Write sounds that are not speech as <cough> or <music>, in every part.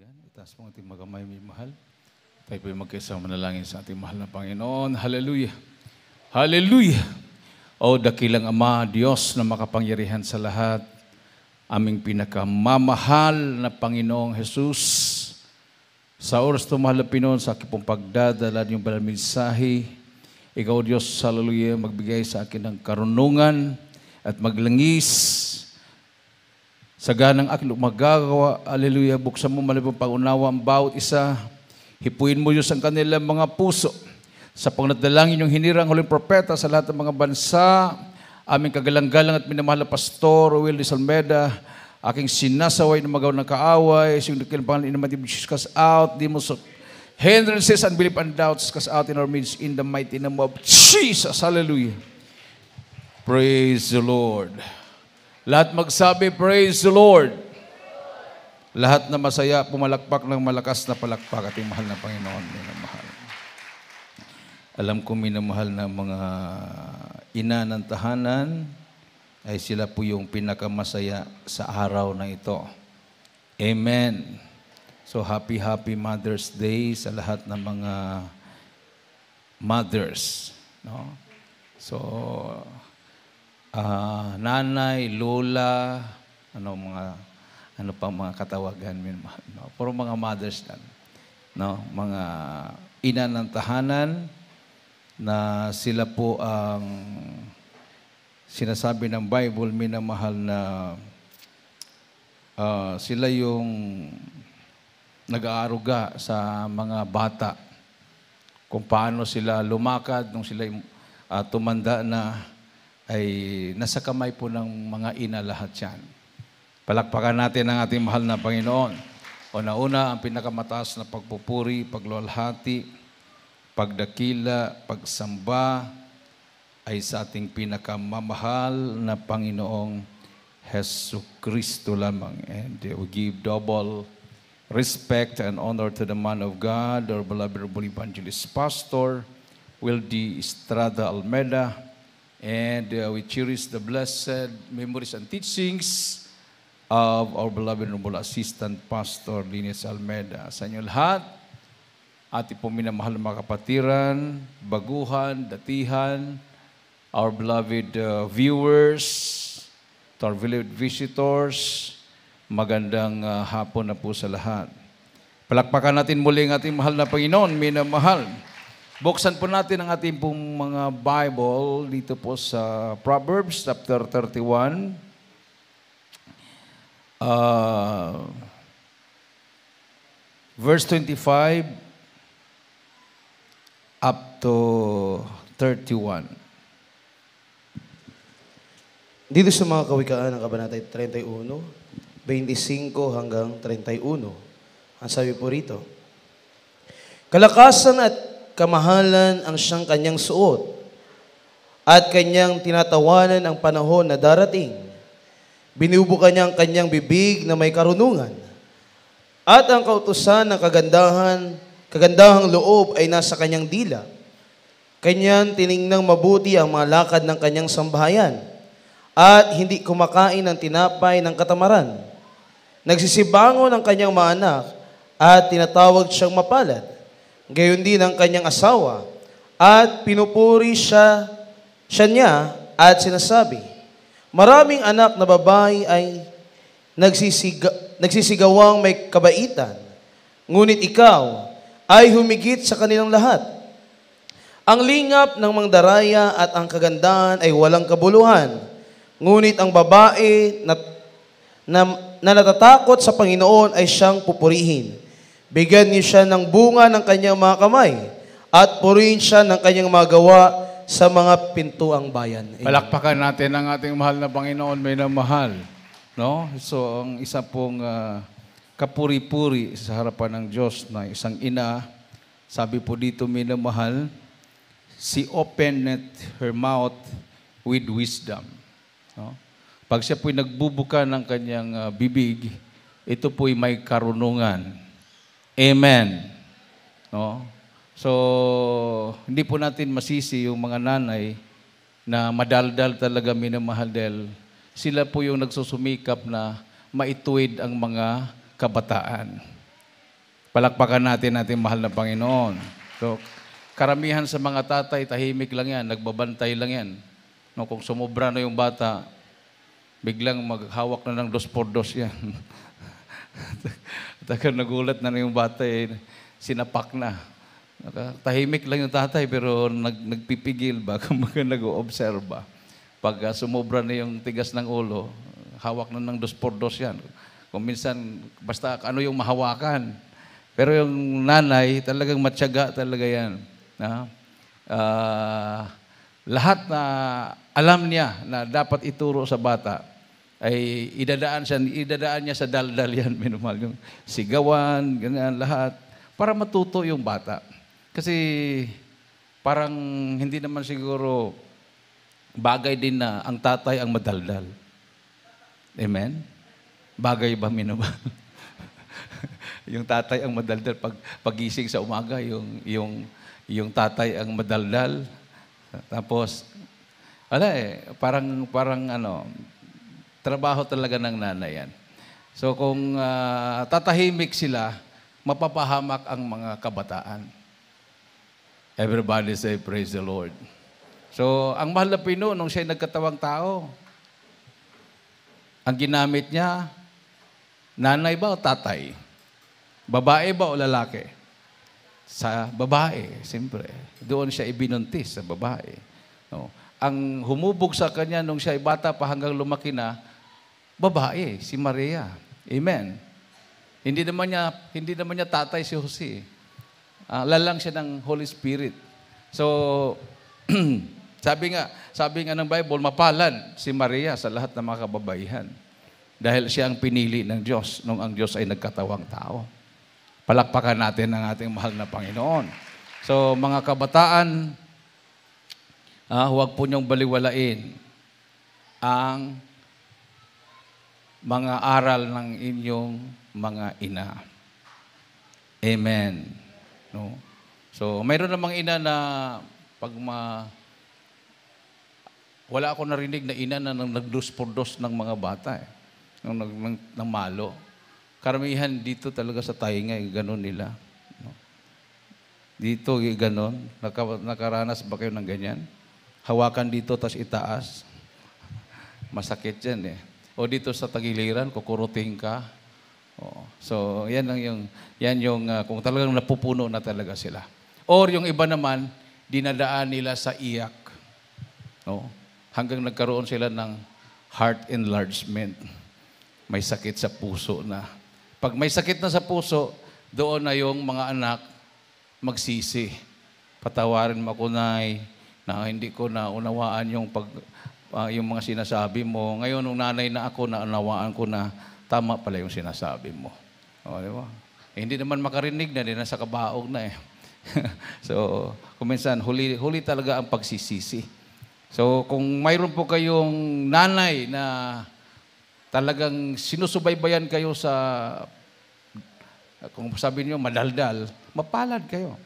Yan. Itaas po ang ating magamay, may mahal. Tayo po yung magkasama manalangin sa ating mahal na Panginoon. Hallelujah! Hallelujah! O dakilang Ama, Diyos na makapangyarihan sa lahat, aming pinakamamahal na Panginoong Jesus, sa oras na mahal na Pinoon, sa aking pong pagdadala niyong banal mensahe, Ikaw Diyos, hallelujah, magbigay sa akin ng karunungan at maglangis sa ganang aking magagawa. Aleluya, buksan mo malibang pangunawa ang bawat isa. Hipuin mo Diyos ang kanilang mga puso. Sa pangnadalangin yung hinirang huling propeta sa lahat ng mga bansa, aming kagalanggalang at minamahal na pastor, Will de Salmeda, aking sinasaway ng magaw ng kaaway, siyong nakilang in the mighty cast out, di mo so, hindrances, unbelief, and doubts, cast out in our midst, in the mighty name of Jesus. Hallelujah. Praise the Lord. Lahat magsabi, praise the Lord. Lahat na masaya, pumalakpak ng malakas na palakpak ating mahal na Panginoon. Minamahal. Alam ko minamahal na mga ina ng tahanan ay sila po yung pinakamasaya sa araw na ito. Amen. So happy, happy Mother's Day sa lahat ng mga mothers. No? So, uh, nanay, lola, ano mga ano pa mga katawagan no? Pero mga mothers na, no? Mga ina ng tahanan na sila po ang sinasabi ng Bible minamahal na uh, sila yung nag-aaruga sa mga bata kung paano sila lumakad nung sila uh, ah, tumanda na ay nasa kamay po ng mga ina lahat yan. Palakpakan natin ang ating mahal na Panginoon. O nauna, ang pinakamataas na pagpupuri, pagluwalhati, pagdakila, pagsamba, ay sa ating pinakamamahal na Panginoong Heso Kristo lamang. And we give double respect and honor to the man of God, our beloved Evangelist Pastor, Wildy Estrada Almeida, And uh, we cherish the blessed memories and teachings of our beloved Honorable Assistant Pastor Linis Almeda. Sa inyo lahat, ating pong na mga kapatiran, baguhan, datihan, our beloved uh, viewers, to our beloved visitors, magandang uh, hapon na po sa lahat. Palakpakan natin muli ang ating mahal na Panginoon, minamahal. mahal. Buksan po natin ang ating pong mga Bible dito po sa Proverbs chapter 31. Uh, ah, verse 25 up to 31. Dito sa mga kawikaan ng Kabanata 31, 25 hanggang 31, ang sabi po rito, Kalakasan at kamahalan ang siyang kanyang suot at kanyang tinatawanan ang panahon na darating. Binubuka niya ang kanyang bibig na may karunungan at ang kautusan ng kagandahan, kagandahang loob ay nasa kanyang dila. Kanyang tiningnang mabuti ang mga lakad ng kanyang sambahayan at hindi kumakain ng tinapay ng katamaran. Nagsisibango ng kanyang mga anak at tinatawag siyang mapalad gayon din ang kanyang asawa, at pinupuri siya, siya niya at sinasabi, Maraming anak na babae ay nagsisiga, nagsisigawang may kabaitan, ngunit ikaw ay humigit sa kanilang lahat. Ang lingap ng mangdaraya at ang kagandahan ay walang kabuluhan, ngunit ang babae na, na, na natatakot sa Panginoon ay siyang pupurihin. Bigyan niyo siya ng bunga ng kanyang mga kamay at purihin siya ng kanyang mga gawa sa mga pintuang bayan. Amen. Palakpakan natin ang ating mahal na Panginoon, may mahal. No? So, ang isa pong uh, kapuri-puri sa harapan ng Diyos na isang ina, sabi po dito, may mahal, she opened her mouth with wisdom. No? Pag siya po'y nagbubuka ng kanyang uh, bibig, ito po'y may karunungan. Amen. No? So, hindi po natin masisi yung mga nanay na madaldal talaga minamahal dahil sila po yung nagsusumikap na maituwid ang mga kabataan. Palakpakan natin natin mahal na Panginoon. So, karamihan sa mga tatay, tahimik lang yan, nagbabantay lang yan. No, kung sumobra na yung bata, biglang maghawak na ng dos por dos yan. <laughs> Taka nagulat na yung bata eh, sinapak na. tahimik lang yung tatay pero nag, nagpipigil ba <laughs> kumbaga nag-oobserba. Pag uh, sumobra na yung tigas ng ulo, hawak na ng dos por dos yan. Kung minsan, basta ano yung mahawakan. Pero yung nanay, talagang matyaga talaga yan. Na, uh, ah, lahat na alam niya na dapat ituro sa bata, ay idadaan, siya, idadaan niya sa daldal <laughs> yan, minumahal ko. Sigawan, ganyan, lahat. Para matuto yung bata. Kasi parang hindi naman siguro bagay din na ang tatay ang madaldal. Amen? Bagay ba, minumahal? <laughs> yung tatay ang madaldal pag pagising sa umaga, yung, yung, yung tatay ang madaldal. Tapos, ala eh, parang, parang ano, Trabaho talaga ng nanay yan. So kung uh, tatahimik sila, mapapahamak ang mga kabataan. Everybody say, praise the Lord. So, ang mahal na Pino, nung siya'y nagkatawang tao, ang ginamit niya, nanay ba o tatay? Babae ba o lalaki? Sa babae, siyempre. Doon siya ibinuntis, sa babae. No. Ang humubog sa kanya nung siya ay bata pa hanggang lumaki na, babae, si Maria. Amen. Hindi naman niya, hindi naman niya tatay si Jose. Uh, ah, lalang siya ng Holy Spirit. So, <clears throat> sabi nga, sabi nga ng Bible, mapalan si Maria sa lahat ng mga kababaihan. Dahil siya ang pinili ng Diyos nung ang Diyos ay nagkatawang tao. Palakpakan natin ang ating mahal na Panginoon. So, mga kabataan, ah, huwag po niyong baliwalain ang mga aral ng inyong mga ina. Amen. No? So, mayroon namang ina na pag ma wala ako narinig na ina na nagdus por dos ng mga bata eh. Nang nag ng, ng malo. Karamihan dito talaga sa tainga, eh, ganun nila. No? Dito, eh, ganun. Naka, nakaranas ba kayo ng ganyan? Hawakan dito, tas itaas. <laughs> Masakit yan eh o dito sa tagiliran, kukuruting ka. Oh. so, yan lang yung, yan yung uh, kung talagang napupuno na talaga sila. Or yung iba naman, dinadaan nila sa iyak. No? Hanggang nagkaroon sila ng heart enlargement. May sakit sa puso na. Pag may sakit na sa puso, doon na yung mga anak magsisi. Patawarin mo ako, na hindi ko na unawaan yung pag, uh, yung mga sinasabi mo. Ngayon, nung nanay na ako, naanawaan ko na tama pala yung sinasabi mo. O, oh, di ba? Eh, hindi naman makarinig na, hindi nasa kabaog na eh. <laughs> so, kuminsan, huli, huli talaga ang pagsisisi. So, kung mayroon po kayong nanay na talagang sinusubaybayan kayo sa, kung sabi niyo madaldal, mapalad kayo.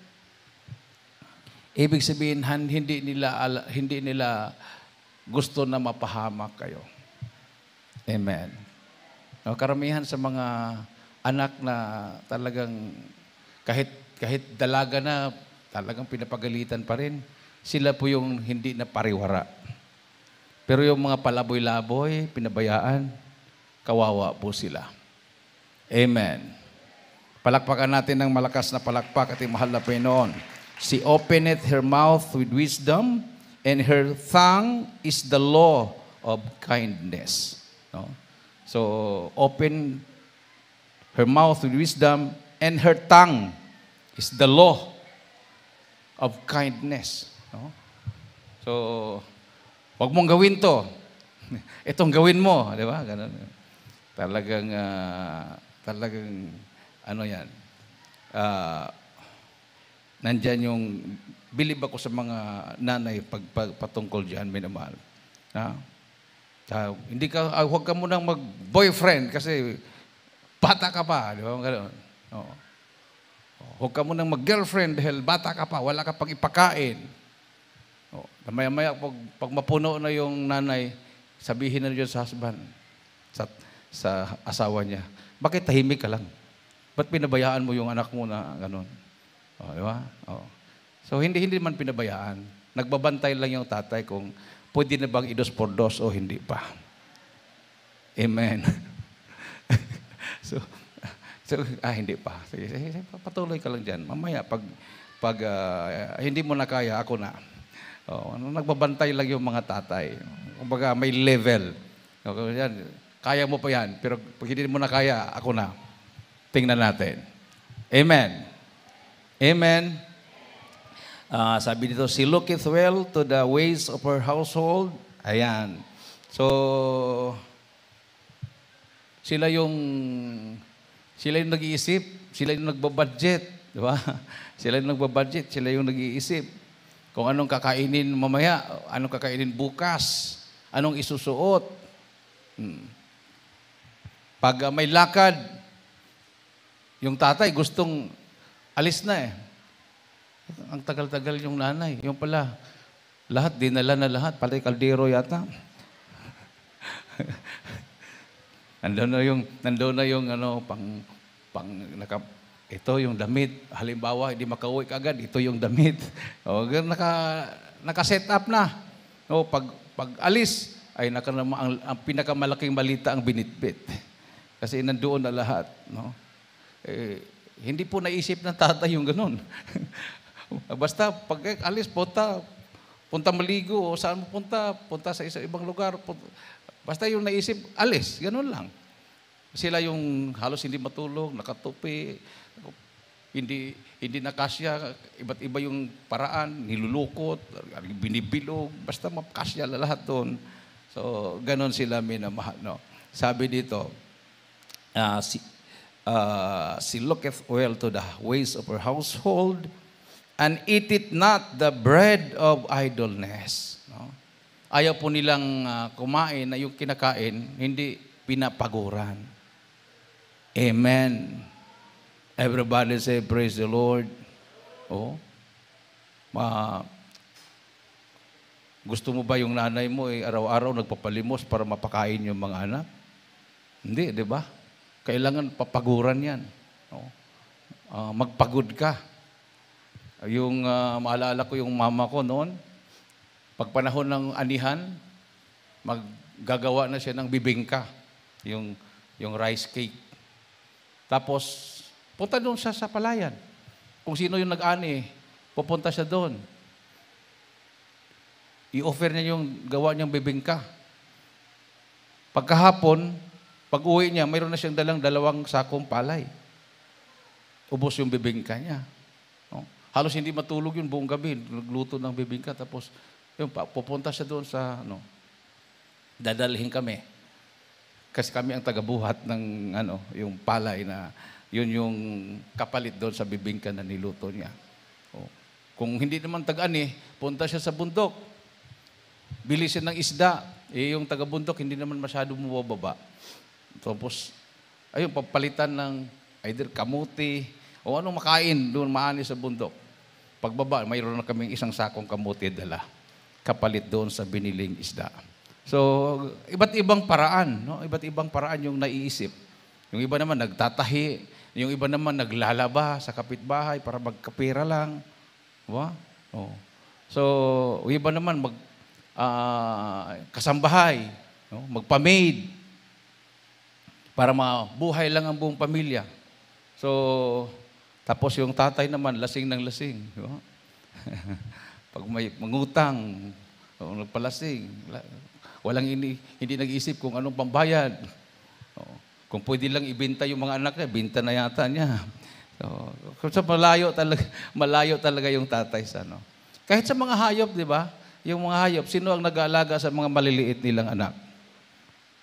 Ibig sabihin, hindi nila, hindi nila gusto na mapahamak kayo. Amen. No, karamihan sa mga anak na talagang kahit kahit dalaga na talagang pinapagalitan pa rin, sila po yung hindi na pariwara. Pero yung mga palaboy-laboy, pinabayaan, kawawa po sila. Amen. Palakpakan natin ng malakas na palakpak ating mahal na Panginoon. She openeth her mouth with wisdom, and her tongue is the law of kindness. No? So, open her mouth with wisdom, and her tongue is the law of kindness. No? So, wag mong gawin to. <laughs> Itong gawin mo, di ba? Ganun. Talagang, uh, talagang, ano yan, uh, nandyan yung Bilib ako sa mga nanay pag, pag patungkol dyan, minamahal. Ha? Uh, hindi ka, ah, huwag ka nang mag-boyfriend kasi bata ka pa. Di ba? Ganun. Oo. Huwag ka munang mag-girlfriend dahil bata ka pa, wala ka pang ipakain. Oh, maya-maya, pag, pag mapuno na yung nanay, sabihin na niya sa husband, sa, sa asawa niya, bakit tahimik ka lang? Ba't pinabayaan mo yung anak mo na ganun? Oh, di ba? Oh. So hindi hindi man pinabayaan. Nagbabantay lang yung tatay kung pwede na bang idos por dos o hindi pa. Amen. <laughs> so, so, ah, hindi pa. Sige, sige, patuloy ka lang dyan. Mamaya, pag, pag uh, hindi mo na kaya, ako na. Oh, ano, nagbabantay lang yung mga tatay. Kumbaga, may level. Okay, yan. Kaya mo pa yan, pero pag hindi mo na kaya, ako na. Tingnan natin. Amen. Amen. Uh, sabi dito, she looketh well to the ways of her household. Ayan. So, sila yung sila yung nag-iisip, sila yung nagbabudget, di ba? <laughs> Sila yung nagbabudget, sila yung nag-iisip. Kung anong kakainin mamaya, anong kakainin bukas, anong isusuot. Hmm. Pag may lakad, yung tatay gustong alis na eh. Ang tagal-tagal yung nanay. Yung pala, lahat, dinala na lahat. Pati kaldero yata. <laughs> nandoon na yung, nandoon na yung ano, pang, pang, naka, ito yung damit. Halimbawa, hindi makauwi kagad, ito yung damit. <laughs> O, naka, naka-set up na. O, pag, pag alis, ay naka, ang, ang pinakamalaking balita ang binitbit. <laughs> Kasi nandoon na lahat. No? Eh, hindi po naisip ng tatay yung ganun. <laughs> Basta pag alis, punta, punta maligo, o saan mo punta, punta sa isang ibang lugar. Punta. Basta yung naisip, alis, ganun lang. Sila yung halos hindi matulog, nakatupi, hindi hindi nakasya, iba't iba yung paraan, nilulukot, binibilog, basta mapakasya na lahat doon. So, ganon sila minamahal. No? Sabi dito, uh, si, uh, ah, she looketh well to the ways of her household, And eat it not the bread of idleness. No? Ayaw po nilang uh, kumain na yung kinakain, hindi pinapaguran. Amen. Everybody say, praise the Lord. Oh. Ma gusto mo ba yung nanay mo eh, araw-araw nagpapalimos para mapakain yung mga anak? Hindi, di ba? Kailangan papaguran yan. No? Uh, ah, magpagod ka. Yung uh, maalala ko yung mama ko noon, pag panahon ng anihan, maggagawa na siya ng bibingka, yung, yung rice cake. Tapos, punta doon siya sa palayan. Kung sino yung nag-ani, pupunta siya doon. I-offer niya yung gawa niyang bibingka. Pagkahapon, pag uwi niya, mayroon na siyang dalang dalawang sakong palay. Ubos yung bibingka niya halos hindi matulog yun buong gabi. Nagluto ng bibingka. Tapos, yun, pupunta siya doon sa, ano, dadalhin kami. Kasi kami ang tagabuhat ng, ano, yung palay na, yun yung kapalit doon sa bibingka na niluto niya. O. Kung hindi naman tagaan eh, punta siya sa bundok. Bilisin ng isda. Eh, yung tagabundok, hindi naman masyado mababa. Tapos, ayun, papalitan ng either kamuti o anong makain doon maani sa bundok pagbaba, mayroon na kaming isang sakong kamote dala kapalit doon sa biniling isda. So, iba't ibang paraan, no? Iba't ibang paraan yung naiisip. Yung iba naman nagtatahi, yung iba naman naglalaba sa kapitbahay para magkapira lang. Diba? Oh. So, yung iba naman mag uh, kasambahay, no? magpamaid para mabuhay lang ang buong pamilya. So, tapos yung tatay naman, lasing ng lasing. Di ba? <laughs> Pag may mangutang, o, nagpalasing, walang ini, hindi nag-isip kung anong pambayad. kung pwede lang ibenta yung mga anak niya, binta na yata niya. <laughs> So, so malayo talaga, <laughs> malayo talaga yung tatay sa ano. Kahit sa mga hayop, di ba? Yung mga hayop, sino ang nag-aalaga sa mga maliliit nilang anak?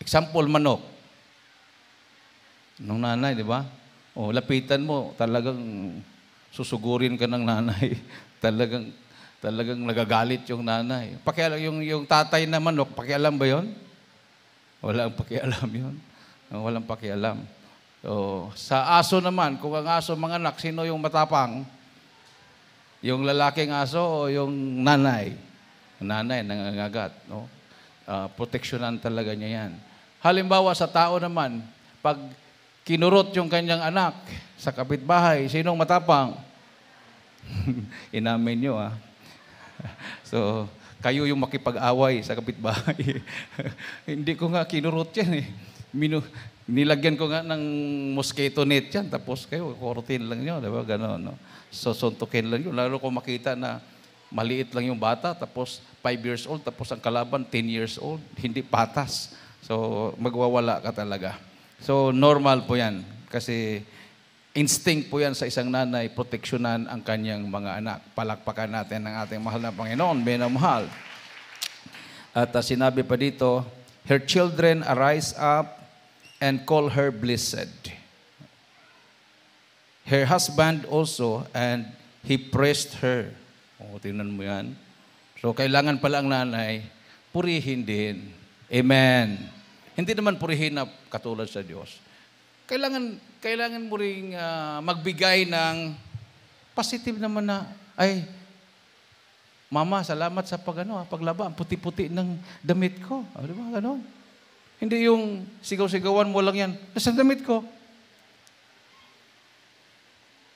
Example, manok. Nung nanay, di ba? Oh, lapitan mo, talagang susugurin ka ng nanay. <laughs> talagang talagang nagagalit yung nanay. Pakialam yung yung tatay na manok, pakialam ba 'yon? Wala ang pakialam 'yon. Walang pakialam. So, <laughs> oh, sa aso naman, kung ang aso mga anak, sino yung matapang? Yung lalaking aso o yung nanay? Nanay, nangangagat. No? Uh, proteksyonan talaga niya yan. Halimbawa, sa tao naman, pag Kinurot yung kanyang anak sa kapitbahay. Sinong matapang? <laughs> Inamin nyo ah. <laughs> so, kayo yung makipag-away sa kapitbahay. <laughs> Hindi ko nga kinurot yan eh. Minu nilagyan ko nga ng mosquito net yan. Tapos kayo, quarantine lang nyo. Diba? Ganon, no? So, suntukin lang yun. Lalo kung makita na maliit lang yung bata, tapos 5 years old, tapos ang kalaban 10 years old, hindi patas. So, magwawala ka talaga. So normal po yan kasi instinct po yan sa isang nanay proteksyonan ang kanyang mga anak. Palakpakan natin ang ating mahal na Panginoon, Benamahal. At uh, sinabi pa dito, Her children arise up and call her blessed. Her husband also and he praised her. O, oh, tingnan mo yan. So, kailangan pala ang nanay, purihin din. Amen. Hindi naman purihin na katulad sa Diyos. Kailangan, kailangan mo rin uh, ah, magbigay ng positive naman na, ay, Mama, salamat sa pag, ano, ah, paglaba. Ang puti-puti ng damit ko. O, di ba? Ganon. Hindi yung sigaw-sigawan mo lang yan. Nasa damit ko.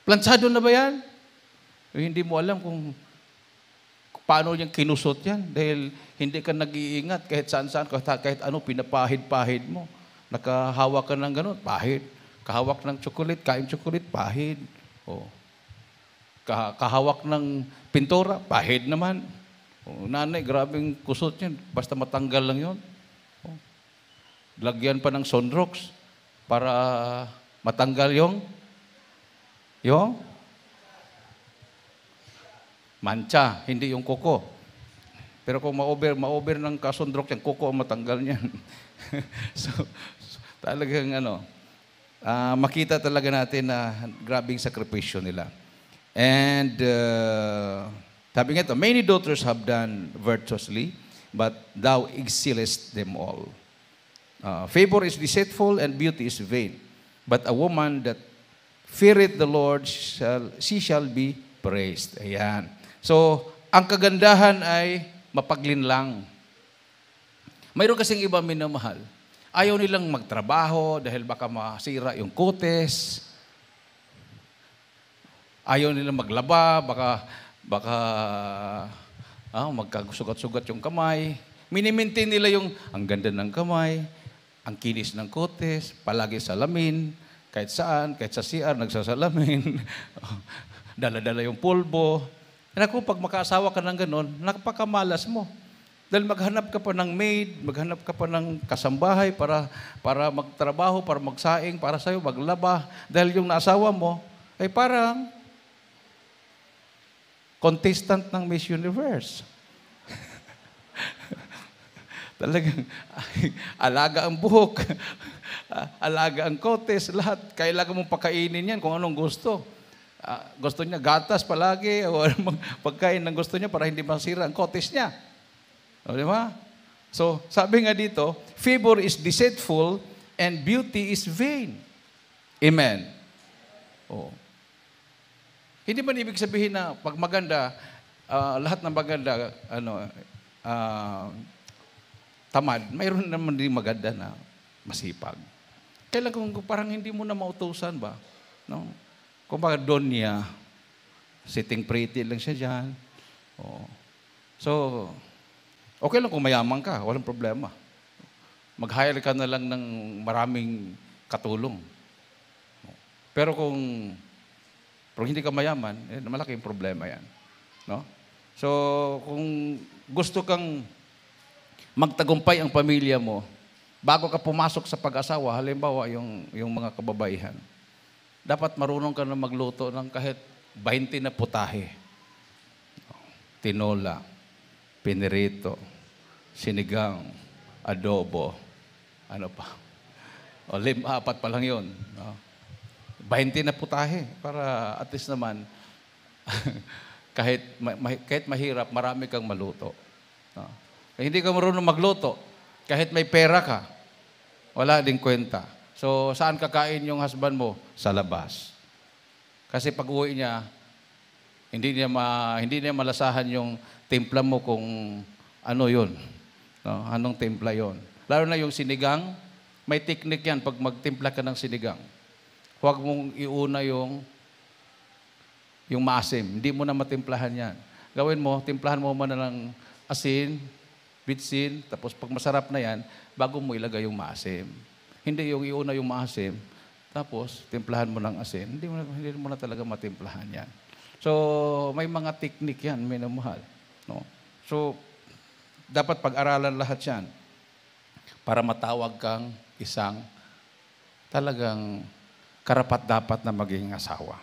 Plantsado na ba yan? Eh, hindi mo alam kung Paano yung kinusot yan? Dahil hindi ka nag-iingat kahit saan-saan, kahit, kahit ano, pinapahid-pahid mo. Nakahawak ka ng ganun, pahid. Kahawak ng chocolate, kain chocolate, pahid. O. Oh. Kahawak ng pintura, pahid naman. O, oh, nanay, grabing kusot yan. Basta matanggal lang yon. Oh. Lagyan pa ng sunrox para matanggal yung yung mancha, hindi yung kuko. Pero kung ma-over, ma-over ng kasundrok yung kuko ang matanggal niyan. so, <laughs> so, talagang ano, uh, makita talaga natin na uh, grabing sakripisyo nila. And uh, sabi nga ito, many daughters have done virtuously, but thou exceedest them all. Uh, favor is deceitful and beauty is vain, but a woman that feareth the Lord, shall, she shall be praised. Ayan. So, ang kagandahan ay mapaglinlang. Mayroon kasing iba minamahal. Ayaw nilang magtrabaho dahil baka masira yung kotes. Ayaw nilang maglaba, baka, baka ah, magkasugat-sugat yung kamay. Minimintin nila yung ang ganda ng kamay, ang kinis ng kotes, palagi salamin, kahit saan, kahit sa CR, nagsasalamin. <laughs> Dala-dala yung pulbo, And eh, ako, pag makaasawa ka ng ganun, napakamalas mo. Dahil maghanap ka pa ng maid, maghanap ka pa ng kasambahay para, para magtrabaho, para magsaing, para sa'yo, maglaba. Dahil yung naasawa mo ay parang contestant ng Miss Universe. <laughs> Talagang alaga ang buhok, <laughs> alaga ang kotes, lahat. Kailangan mong pakainin yan kung anong gusto. Uh, gusto niya gatas palagi <laughs> o pagkain ng gusto niya para hindi masira ang kotis niya. O, di ba? So, sabi nga dito, favor is deceitful and beauty is vain. Amen. Oh. Hindi man ibig sabihin na pag maganda, uh, lahat ng maganda, ano, uh, tamad, mayroon naman din maganda na masipag. Kailan kung parang hindi mo na mautusan ba? No? Kung baka doon niya, sitting pretty lang siya dyan. Oh. So, okay lang kung mayaman ka, walang problema. Mag-hire ka na lang ng maraming katulong. Pero kung, kung hindi ka mayaman, eh, malaking problema yan. No? So, kung gusto kang magtagumpay ang pamilya mo, bago ka pumasok sa pag-asawa, halimbawa yung, yung mga kababaihan, dapat marunong ka na magluto ng kahit 20 na putahe. Tinola, pinirito, sinigang, adobo, ano pa. O, lim, apat pa lang yun. No? 20 na putahe para at least naman <laughs> kahit, ma- kahit mahirap, marami kang maluto. No? Kung hindi ka marunong magluto, kahit may pera ka, wala din kwenta. So, saan kakain yung husband mo? Sa labas. Kasi pag uwi niya, hindi niya, ma, hindi niya malasahan yung timpla mo kung ano yon. No? Anong timpla yon. Lalo na yung sinigang, may technique yan pag magtimpla ka ng sinigang. Huwag mong iuna yung yung maasim. Hindi mo na matimplahan yan. Gawin mo, timplahan mo muna ng asin, bitsin, tapos pag masarap na yan, bago mo ilagay yung maasim. Hindi yung iuna yung maasim, tapos timplahan mo ng asin, hindi mo, hindi mo na talaga matimplahan yan. So, may mga technique yan, minamahal. No? So, dapat pag-aralan lahat yan para matawag kang isang talagang karapat-dapat na maging asawa.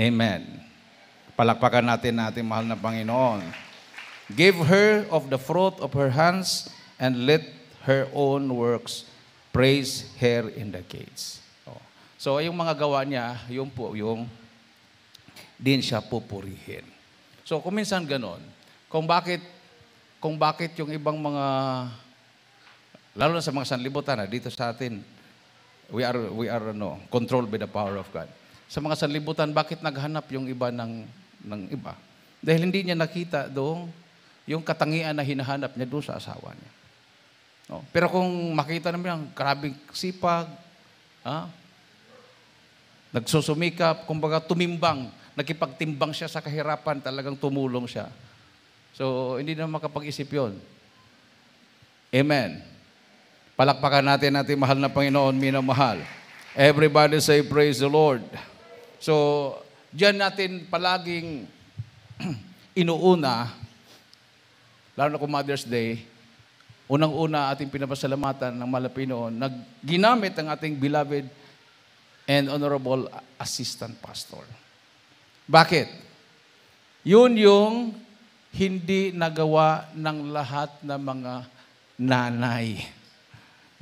Amen. Palakpakan natin natin, mahal na Panginoon. Give her of the fruit of her hands and let her own works praise her in the gates. Oh. So, yung mga gawa niya, yun po, yung din siya pupurihin. So, kung minsan ganun, kung bakit, kung bakit yung ibang mga, lalo na sa mga sanlibutan, dito sa atin, we are, we are ano, controlled by the power of God. Sa mga sanlibutan, bakit naghanap yung iba ng, ng iba? Dahil hindi niya nakita doong yung katangian na hinahanap niya doon sa asawa niya. No? Oh. Pero kung makita naman ang karabing sipag, ha? nagsusumikap, kumbaga tumimbang, nakipagtimbang siya sa kahirapan, talagang tumulong siya. So, hindi na makapag-isip yon. Amen. Palakpakan natin natin mahal na Panginoon, minamahal. Everybody say, praise the Lord. So, diyan natin palaging <clears throat> inuuna, lalo na kung Mother's Day, Unang-una ating pinapasalamatan ng Malapinoon na ginamit ang ating beloved and honorable assistant pastor. Bakit? Yun yung hindi nagawa ng lahat ng mga nanay.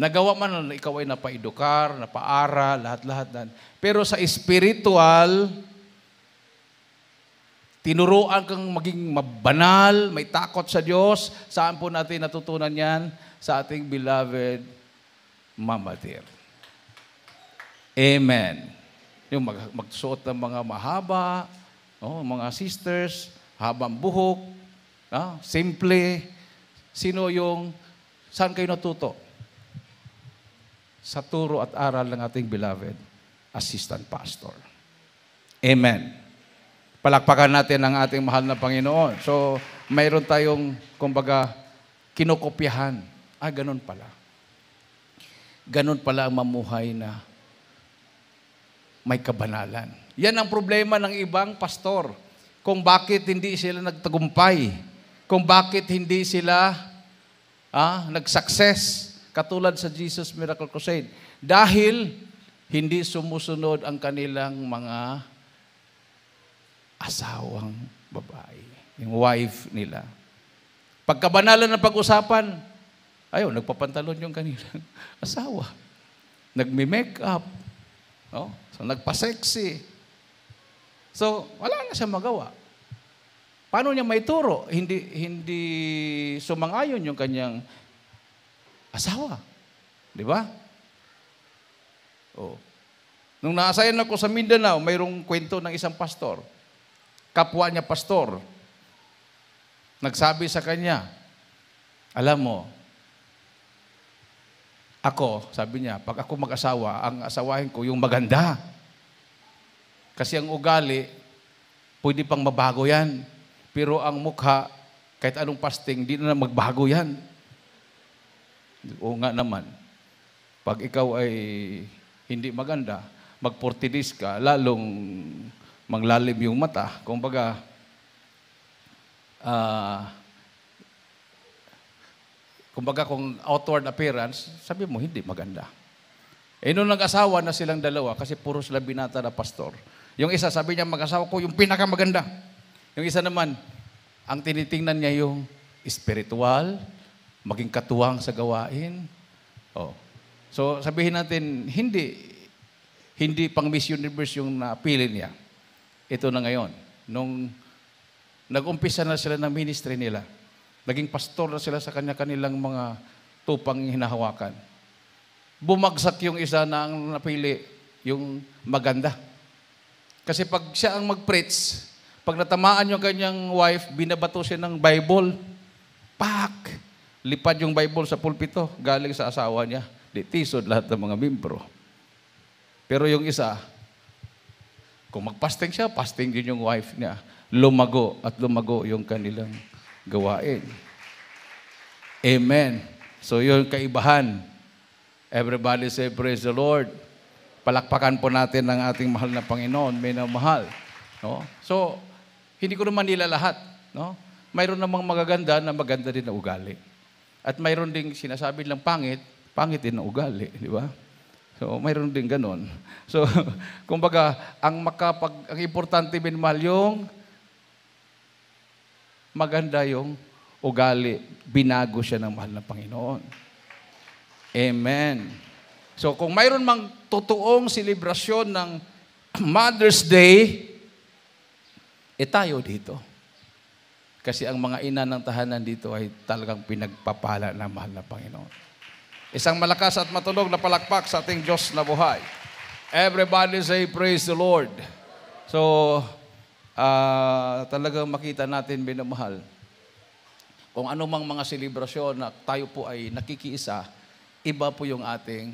Nagawa man na ikaw ay napaedukar, napaara, lahat-lahat. Pero sa spiritual, tinuruan kang maging mabanal, may takot sa Diyos. Saan po natin natutunan yan? Sa ating beloved Mama Dear. Amen. Yung mag- magsuot ng mga mahaba, oh, mga sisters, habang buhok, ah, simple. Sino yung, saan kayo natuto? Sa turo at aral ng ating beloved assistant pastor. Amen. Palakpakan natin ang ating mahal na Panginoon. So, mayroon tayong, kumbaga, kinokopyahan. Ah, ganun pala. Ganun pala ang mamuhay na may kabanalan. Yan ang problema ng ibang pastor. Kung bakit hindi sila nagtagumpay. Kung bakit hindi sila ah, nag-success. Katulad sa Jesus Miracle Crusade. Dahil hindi sumusunod ang kanilang mga asawang babae, yung wife nila. Pagkabanalan ng pag-usapan, ayaw, nagpapantalon yung kanilang <laughs> asawa. Nagme-makeup. No? Oh, so, nagpa-sexy. So, wala na siya magawa. Paano niya maituro? Hindi, hindi sumangayon yung kanyang asawa. Di ba? Oh. Nung naasayan ako sa Mindanao, mayroong kwento ng isang pastor kapwa niya pastor, nagsabi sa kanya, alam mo, ako, sabi niya, pag ako mag-asawa, ang asawahin ko yung maganda. Kasi ang ugali, pwede pang mabago yan. Pero ang mukha, kahit anong pasting, di na magbago yan. Oo nga naman. Pag ikaw ay hindi maganda, mag-40 ka, lalong manglalim yung mata. Kung baga, uh, ah, kung baga kung outward appearance, sabi mo, hindi maganda. Eh, noon nag-asawa na silang dalawa kasi puro sila binata na pastor. Yung isa, sabi niya, mag-asawa ko, yung pinakamaganda. Yung isa naman, ang tinitingnan niya yung spiritual, maging katuwang sa gawain. Oh. So, sabihin natin, hindi, hindi pang Miss Universe yung napili niya ito na ngayon. Nung nag-umpisa na sila ng ministry nila, naging pastor na sila sa kanya-kanilang mga tupang hinahawakan. Bumagsak yung isa na ang napili, yung maganda. Kasi pag siya ang mag-preach, pag natamaan yung kanyang wife, binabato siya ng Bible. Pak! Lipad yung Bible sa pulpito, galing sa asawa niya. Litisod lahat ng mga mimbro. Pero yung isa, kung magpasting siya, pasting din yung wife niya. Lumago at lumago yung kanilang gawain. Amen. So yun kaibahan. Everybody say praise the Lord. Palakpakan po natin ang ating mahal na Panginoon, may na mahal. No? So, hindi ko naman nila lahat. No? Mayroon namang magaganda na maganda din na ugali. At mayroon ding sinasabi lang pangit, pangit din na ugali. Di ba? So, mayroon din ganun. So, <laughs> kumbaga, ang makapag, ang importante bin mahal yung maganda yung ugali. Binago siya ng mahal ng Panginoon. Amen. So, kung mayroon mang totoong selebrasyon ng <clears throat> Mother's Day, eh tayo dito. Kasi ang mga ina ng tahanan dito ay talagang pinagpapala ng mahal na Panginoon. Isang malakas at matunog na palakpak sa ating Diyos na buhay. Everybody say, praise the Lord. So, uh, talagang makita natin, binamahal, kung anumang mga selebrasyon na tayo po ay nakikiisa, iba po yung ating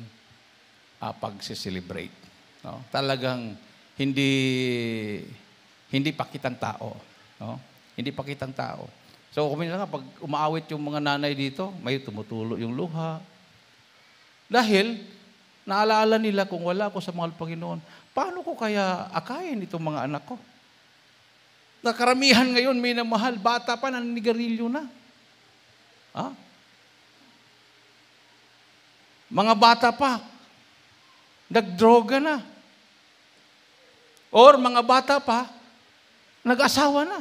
uh, pagsiselebrate. No? Talagang hindi hindi pakitang tao. No? Hindi pakitang tao. So, kung nga, pag umaawit yung mga nanay dito, may tumutulo yung luha, dahil, naalala nila kung wala ako sa mga Panginoon, paano ko kaya akayin itong mga anak ko? Nakaramihan ngayon may namahal, bata pa, naninigarilyo na. Ha? Mga bata pa, nagdroga na. Or mga bata pa, nag-asawa na.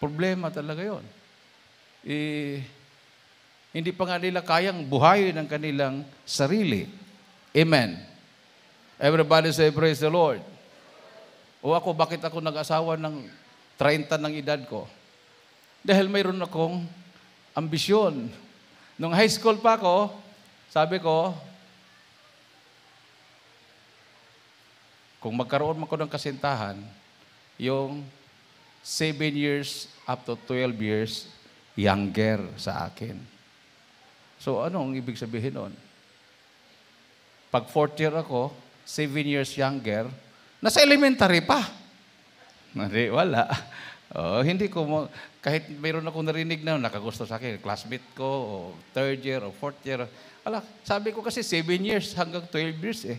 Problema talaga yon. Eh, hindi pa nga nila kayang buhayin ang kanilang sarili. Amen. Everybody say, praise the Lord. O ako, bakit ako nag-asawa ng 30 ng edad ko? Dahil mayroon akong ambisyon. Nung high school pa ako, sabi ko, kung magkaroon man ko ng kasintahan, yung 7 years up to 12 years younger sa akin. So ano ang ibig sabihin noon? Pag fourth year ako, seven years younger, nasa elementary pa. Hindi, wala. Oh, hindi ko, mo, kahit mayroon ako narinig na, nakagusto sa akin, classmate ko, o third year, o fourth year. Ala, sabi ko kasi seven years hanggang 12 years eh.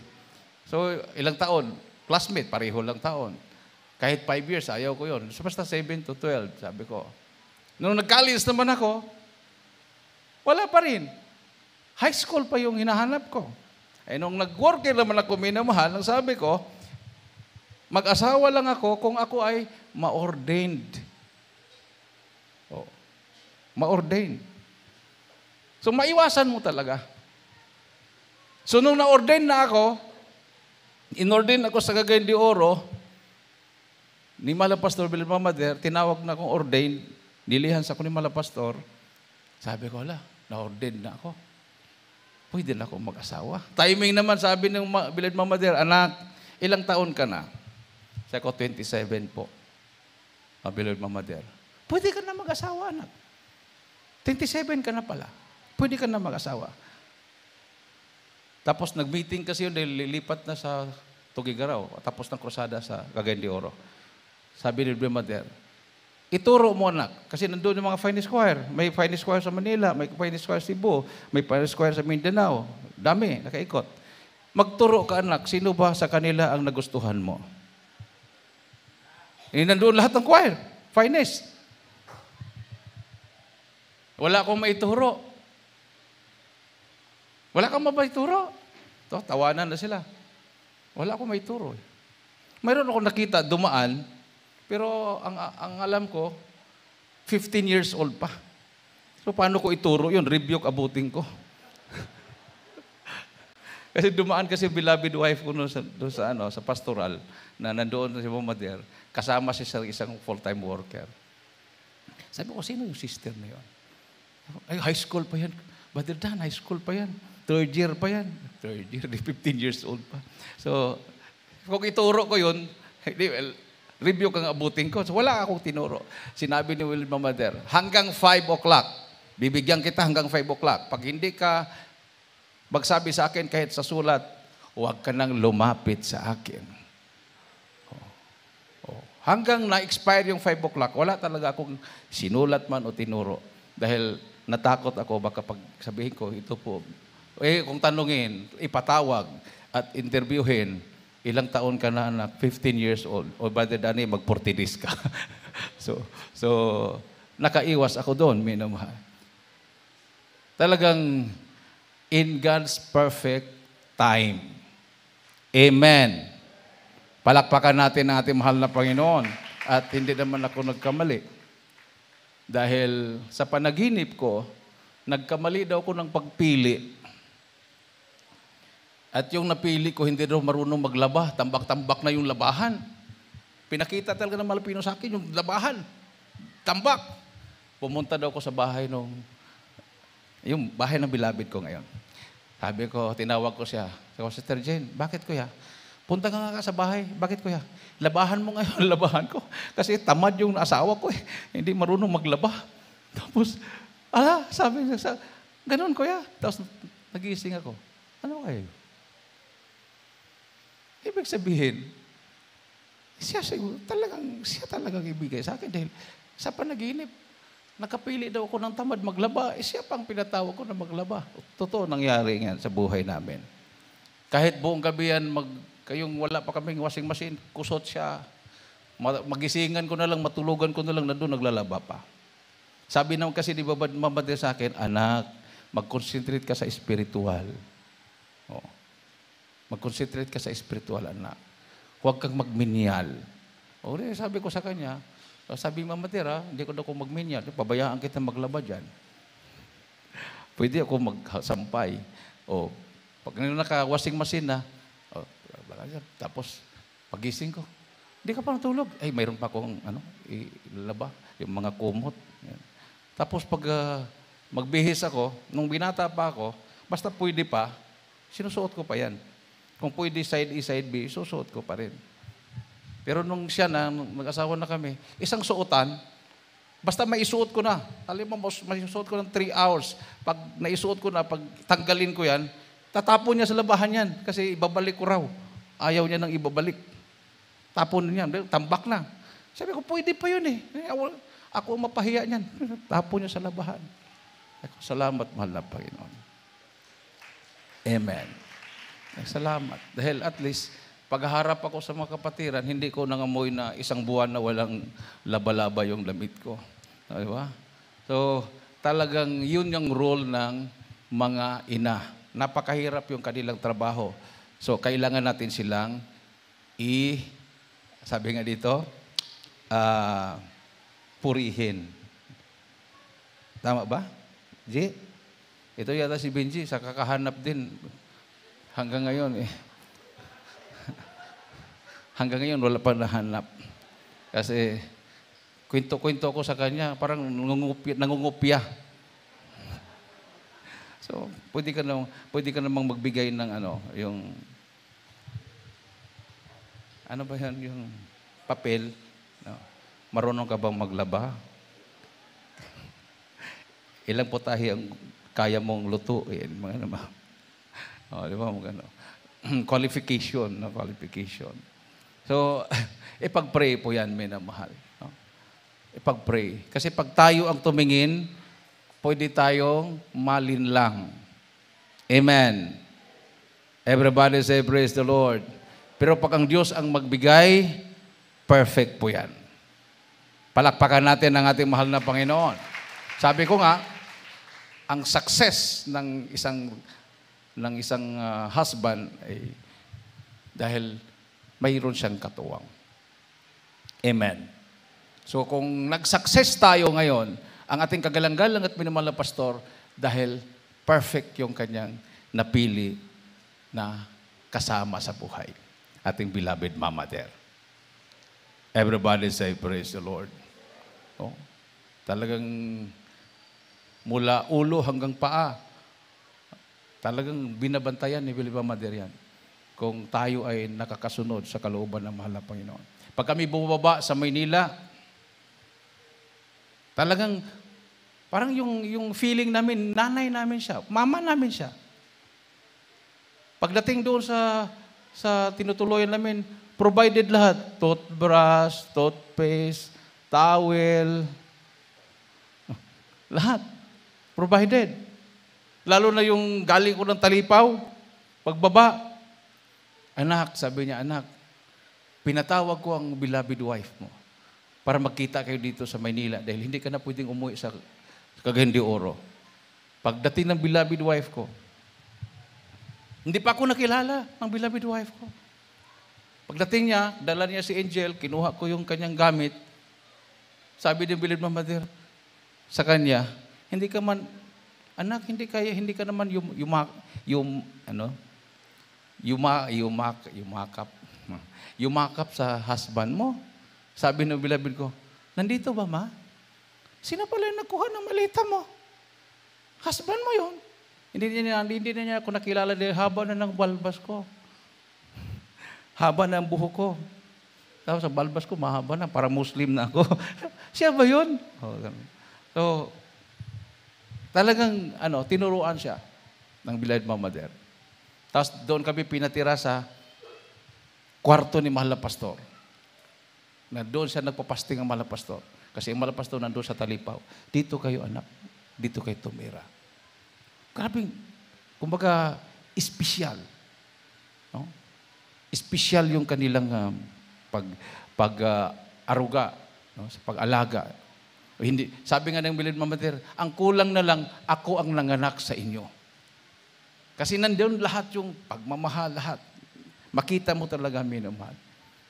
So, ilang taon? Classmate, pareho lang taon. Kahit five years, ayaw ko yun. So, basta 7 to 12, sabi ko. Nung nag-college naman ako, wala pa rin. High school pa yung hinahanap ko. Ay eh, nung nag-worker naman ako minamahal, ang sabi ko, mag-asawa lang ako kung ako ay ma-ordained. Oh, ma-ordained. So maiwasan mo talaga. So nung na-ordain na ako, inordain ako sa Cagayan de Oro, ni Mala Pastor Bilma Mader, tinawag na akong ordain, nilihan sa ako ni Mala sabi ko, ala, na-ordain na ako. Pwede na ako mag-asawa. Timing naman, sabi ng ma- bilad mama dear, anak, ilang taon ka na? Sabi ko, 27 po. Ah, bilad mama dear, pwede ka na mag-asawa, anak. 27 ka na pala. Pwede ka na mag-asawa. Tapos nag-meeting kasi yun, lilipat na sa Tugigaraw, tapos ng krusada sa Cagayan de Oro. Sabi ni Brother Mader, Ituro mo anak. Kasi nandoon yung mga finance choir. May finance choir sa Manila, may finance choir sa Cebu, may finance choir sa Mindanao. Dami, nakaikot. Magturo ka anak, sino ba sa kanila ang nagustuhan mo? Eh, nandoon lahat ng choir. Finance. Wala akong maituro. Wala kang mabaituro. To, tawanan na sila. Wala akong maituro. Mayroon akong nakita dumaan pero ang, ang alam ko, 15 years old pa. So paano ko ituro yun? Rebuke abutin ko. <laughs> kasi dumaan kasi beloved wife ko noon sa, doon sa, ano, sa pastoral na nandoon na si Bumadir. Kasama si sir isang full-time worker. Sabi ko, sino yung sister na yun? Ay, high school pa yan. Brother Dan, high school pa yan. Third year pa yan. <laughs> Third year, 15 years old pa. So, kung ituro ko yun, <laughs> well, Review kang abutin ko. So, wala akong tinuro. Sinabi ni Wilma Mader, hanggang 5 o'clock. Bibigyan kita hanggang 5 o'clock. Pag hindi ka magsabi sa akin kahit sa sulat, huwag ka nang lumapit sa akin. Oh. oh. Hanggang na-expire yung 5 o'clock, wala talaga akong sinulat man o tinuro. Dahil natakot ako, baka pag sabihin ko, ito po, eh kung tanungin, ipatawag at interviewin, ilang taon ka na anak? 15 years old. O by the day, mag ka. <laughs> so, so, nakaiwas ako doon, minamahal. Talagang in God's perfect time. Amen. Palakpakan natin ang ating mahal na Panginoon. At hindi naman ako nagkamali. Dahil sa panaginip ko, nagkamali daw ko ng pagpili at yung napili ko, hindi daw marunong maglaba. Tambak-tambak na yung labahan. Pinakita talaga ng Malapino sa akin yung labahan. Tambak. Pumunta daw ako sa bahay nung, yung bahay ng bilabid ko ngayon. Sabi ko, tinawag ko siya. Sabi Sister Jane, bakit kuya? Punta ka nga ka sa bahay. Bakit kuya? Labahan mo ngayon, <laughs> labahan ko. Kasi tamad yung asawa ko eh. Hindi marunong maglaba. Tapos, ala, sabi niya, ganun kuya. Tapos, nagising ako. Ano kayo? Ibig sabihin, siya siguro, talagang, siya talagang ibigay sa akin dahil sa panaginip, nakapili daw ako ng tamad maglaba, eh siya pang pinatawag ko na maglaba. Totoo nangyari yan sa buhay namin. Kahit buong gabi yan, mag, kayong wala pa kaming washing machine, kusot siya. Magisingan ko na lang, matulugan ko na lang na doon naglalaba pa. Sabi naman kasi ni Babad Mamade eh, sa akin, anak, mag-concentrate ka sa spiritual. Mag-concentrate ka sa spiritual, anak. Huwag kang magminyal. O rin, sabi ko sa kanya, ah, sabi ni Mama Tira, hindi ko daw ko magminyal. Pabayaan kita maglaba dyan. <laughs> Pwede ako magsampay. O, pag naka-washing machine na, o, tapos, pagising ko, hindi ka pa natulog. Ay, mayroon pa akong, ano, ilaba, yung mga kumot. Yan. Tapos pag uh, magbihis ako, nung binata pa ako, basta pwede pa, sinusuot ko pa yan. Kung pwede side A, side B, susuot ko pa rin. Pero nung siya na, mag-asawa na kami, isang suotan, basta maisuot ko na. Alam mo, maisuot ko ng 3 hours. Pag naisuot ko na, pag tanggalin ko yan, tatapon niya sa labahan yan kasi ibabalik ko raw. Ayaw niya nang ibabalik. Tapon niya, tambak na. Sabi ko, pwede pa yun eh. Ako mapahiya niyan. <laughs> Tapon niya sa labahan. Ako, salamat, mahal na Panginoon. Amen. Salamat. Dahil at least, pagharap ako sa mga kapatiran, hindi ko nangamoy na isang buwan na walang laba-laba yung damit ko. Di ba? So, talagang yun yung role ng mga ina. Napakahirap yung kanilang trabaho. So, kailangan natin silang i, sabi nga dito, uh, purihin. Tama ba? Ji? Ito yata si Benji, sa kakahanap din. Hanggang ngayon eh. <laughs> Hanggang ngayon wala pa nahanap. Kasi kwento-kwento ako sa kanya, parang nangungupya. nangungupya. <laughs> So, pwede ka namang, pwede ka namang magbigay ng ano, yung ano ba yan, yung papel? No? Marunong ka bang maglaba? <laughs> Ilang potahi ang kaya mong lutuin? Mga ano ba? Oh, di ba? Maganda. <clears throat> qualification na qualification. So, <laughs> ipag-pray po yan, minamahal. No? Ipag-pray. Kasi pag tayo ang tumingin, pwede tayong malinlang. Amen. Everybody say, praise the Lord. Pero pag ang Diyos ang magbigay, perfect po yan. Palakpakan natin ang ating mahal na Panginoon. Sabi ko nga, ang success ng isang ng isang uh, husband ay eh, dahil mayroon siyang katuwang. Amen. So kung nag-success tayo ngayon, ang ating kagalang-galang at minamahal na pastor dahil perfect yung kanyang napili na kasama sa buhay. Ating beloved Mama Ter. Everybody say, praise the Lord. Oh, talagang mula ulo hanggang paa, Talagang binabantayan ni Bilba Mader yan kung tayo ay nakakasunod sa kalooban ng mahal na Panginoon. Pag kami bumaba sa Maynila, talagang parang yung, yung feeling namin, nanay namin siya, mama namin siya. Pagdating doon sa, sa tinutuloyan namin, provided lahat, toothbrush, toothpaste, towel, <laughs> lahat, provided. Lalo na yung galing ko ng talipaw, pagbaba. Anak, sabi niya, anak, pinatawag ko ang beloved wife mo para magkita kayo dito sa Maynila dahil hindi ka na pwedeng umuwi sa Cagayan de Oro. Pagdating ng beloved wife ko, hindi pa ako nakilala ng beloved wife ko. Pagdating niya, dala niya si Angel, kinuha ko yung kanyang gamit. Sabi ni Bilid Mamadir sa kanya, hindi ka man Anak, hindi kaya, hindi ka naman yum, yumak, yung, ano, yuma, yumak, yumakap. <laughs> Yumakap sa husband mo. Sabi ng bilabid ko, nandito ba ma? Sino pala yung nakuha ng malita mo? Husband mo yun. Hindi na niya, hindi na niya ako nakilala dahil haba na ng balbas ko. <laughs> Haba na ang buho ko. Tapos sa balbas ko, mahaba na. Para Muslim na ako. <laughs> Siya ba yun? Oh, so, Talagang ano, tinuruan siya ng beloved mother. Tapos doon kami pinatira sa kwarto ni Mahal na Pastor. Na doon siya nagpapasting ang Mahal na Pastor. Kasi ang Mahal na Pastor nandoon sa Talipaw. Dito kayo anak, dito kayo tumira. Grabe, kumbaga, special. No? Special yung kanilang um, pag, pag uh, aruga, no? sa pag-alaga hindi. Sabi nga ng Bilid Mamater, ang kulang na lang, ako ang nanganak sa inyo. Kasi nandiyon lahat yung pagmamahal, lahat. Makita mo talaga minamahal.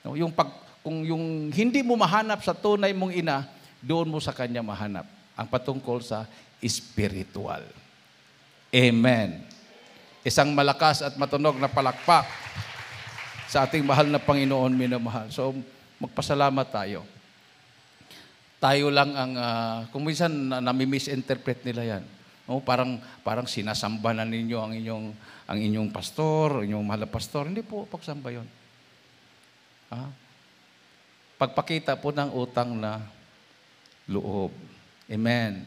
No, yung pag, kung yung hindi mo mahanap sa tunay mong ina, doon mo sa kanya mahanap. Ang patungkol sa spiritual. Amen. Isang malakas at matunog na palakpak sa ating mahal na Panginoon minamahal. So, magpasalamat tayo tayo lang ang, uh, kung minsan nami-misinterpret nila yan. No, parang parang sinasamba na ninyo ang inyong ang inyong pastor, inyong mahal na pastor. Hindi po pagsamba 'yon. Ha? Pagpakita po ng utang na loob. Amen.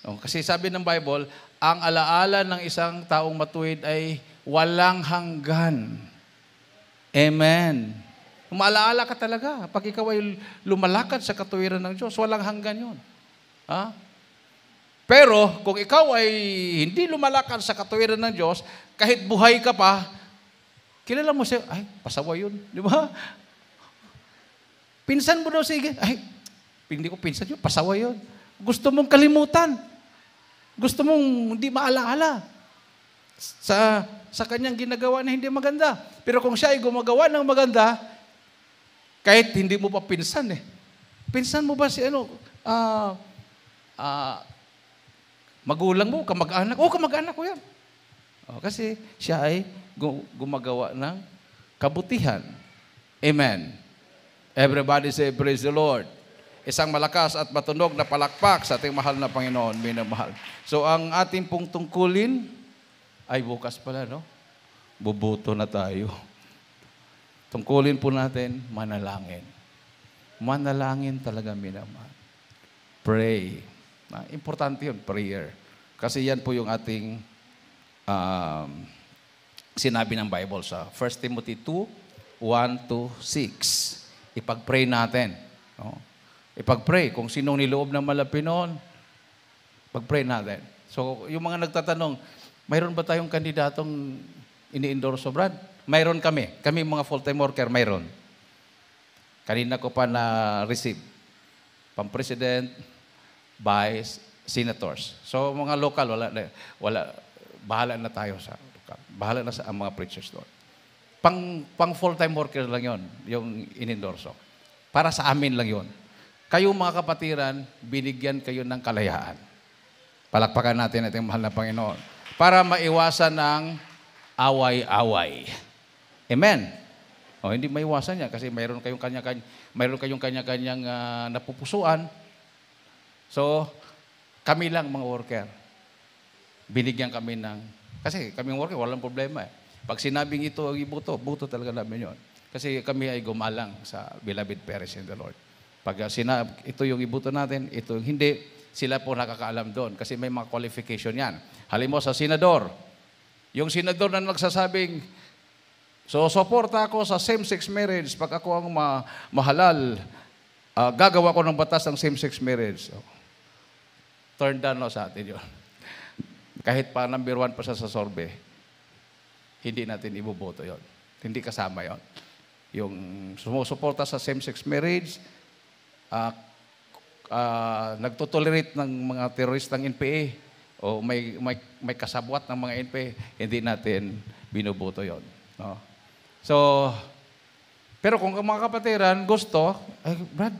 No, kasi sabi ng Bible, ang alaala ng isang taong matuwid ay walang hanggan. Amen. Maalaala ka talaga. Pag ikaw ay lumalakad sa katuwiran ng Diyos, walang hanggan yun. Ha? Pero kung ikaw ay hindi lumalakad sa katuwiran ng Diyos, kahit buhay ka pa, kilala mo siya, ay, pasawa yun. <laughs> Di ba? Pinsan mo daw sige. Ay, hindi ko pinsan yun, pasawa yun. Gusto mong kalimutan. Gusto mong hindi maalaala sa sa kanyang ginagawa na hindi maganda. Pero kung siya ay gumagawa ng maganda, kahit hindi mo pa pinsan eh. Pinsan mo ba si ano, ah, uh, ah, uh, magulang mo, kamag-anak? Oo, oh, kamag-anak ko yan. Oh, kasi siya ay gumagawa ng kabutihan. Amen. Everybody say, praise the Lord isang malakas at matunog na palakpak sa ating mahal na Panginoon, minamahal. So ang ating pong tungkulin ay bukas pala, no? Bubuto na tayo. Tungkulin po natin, manalangin. Manalangin talaga, minamahal. Pray. Ah, importante yun, prayer. Kasi yan po yung ating um, sinabi ng Bible sa 1 Timothy 2, 1 to 6. Ipag-pray natin. No? Ipag-pray. Kung sinong niloob na malapit noon, pag-pray natin. So, yung mga nagtatanong, mayroon ba tayong kandidatong ini-endorse, Brad? mayroon kami. Kami mga full-time worker, mayroon. Kanina ko pa na-receive. Pang-president, vice, senators. So, mga local, wala na, wala, bahala na tayo sa local. Bahala na sa ang mga preachers doon. Pang, pang full-time worker lang yon yung inendorso. Para sa amin lang yon Kayo mga kapatiran, binigyan kayo ng kalayaan. Palakpakan natin ating mahal na Panginoon. Para maiwasan ng away-away. Amen. Oh, hindi maiwasan yan kasi mayroon kayong kanya-kanya mayroon kayong kanya-kanyang uh, napupusuan. So, kami lang mga worker. Binigyan kami ng kasi kami ang worker walang problema eh. Pag sinabing ito ang ibuto, buto talaga namin 'yon. Kasi kami ay gumalang sa beloved parents in the Lord. Pag ah, sinab, ito yung ibuto natin, ito yung hindi, sila po nakakaalam doon kasi may mga qualification yan. Halimbawa sa senador, yung senador na nagsasabing, So, suporta ako sa same-sex marriage. Pag ako ang ma- mahalal, uh, gagawa ko ng batas ng same-sex marriage. So, turn down no, sa atin yun. Kahit pa number one pa sa sorbe, hindi natin iboboto yon. Hindi kasama yon. Yung sumusuporta sa same-sex marriage, uh, uh, nagtotolerate ng mga teroristang NPA o may, may, may kasabwat ng mga NPA, hindi natin binuboto yon. No? So, pero kung mga kapatiran gusto, ay, Brad,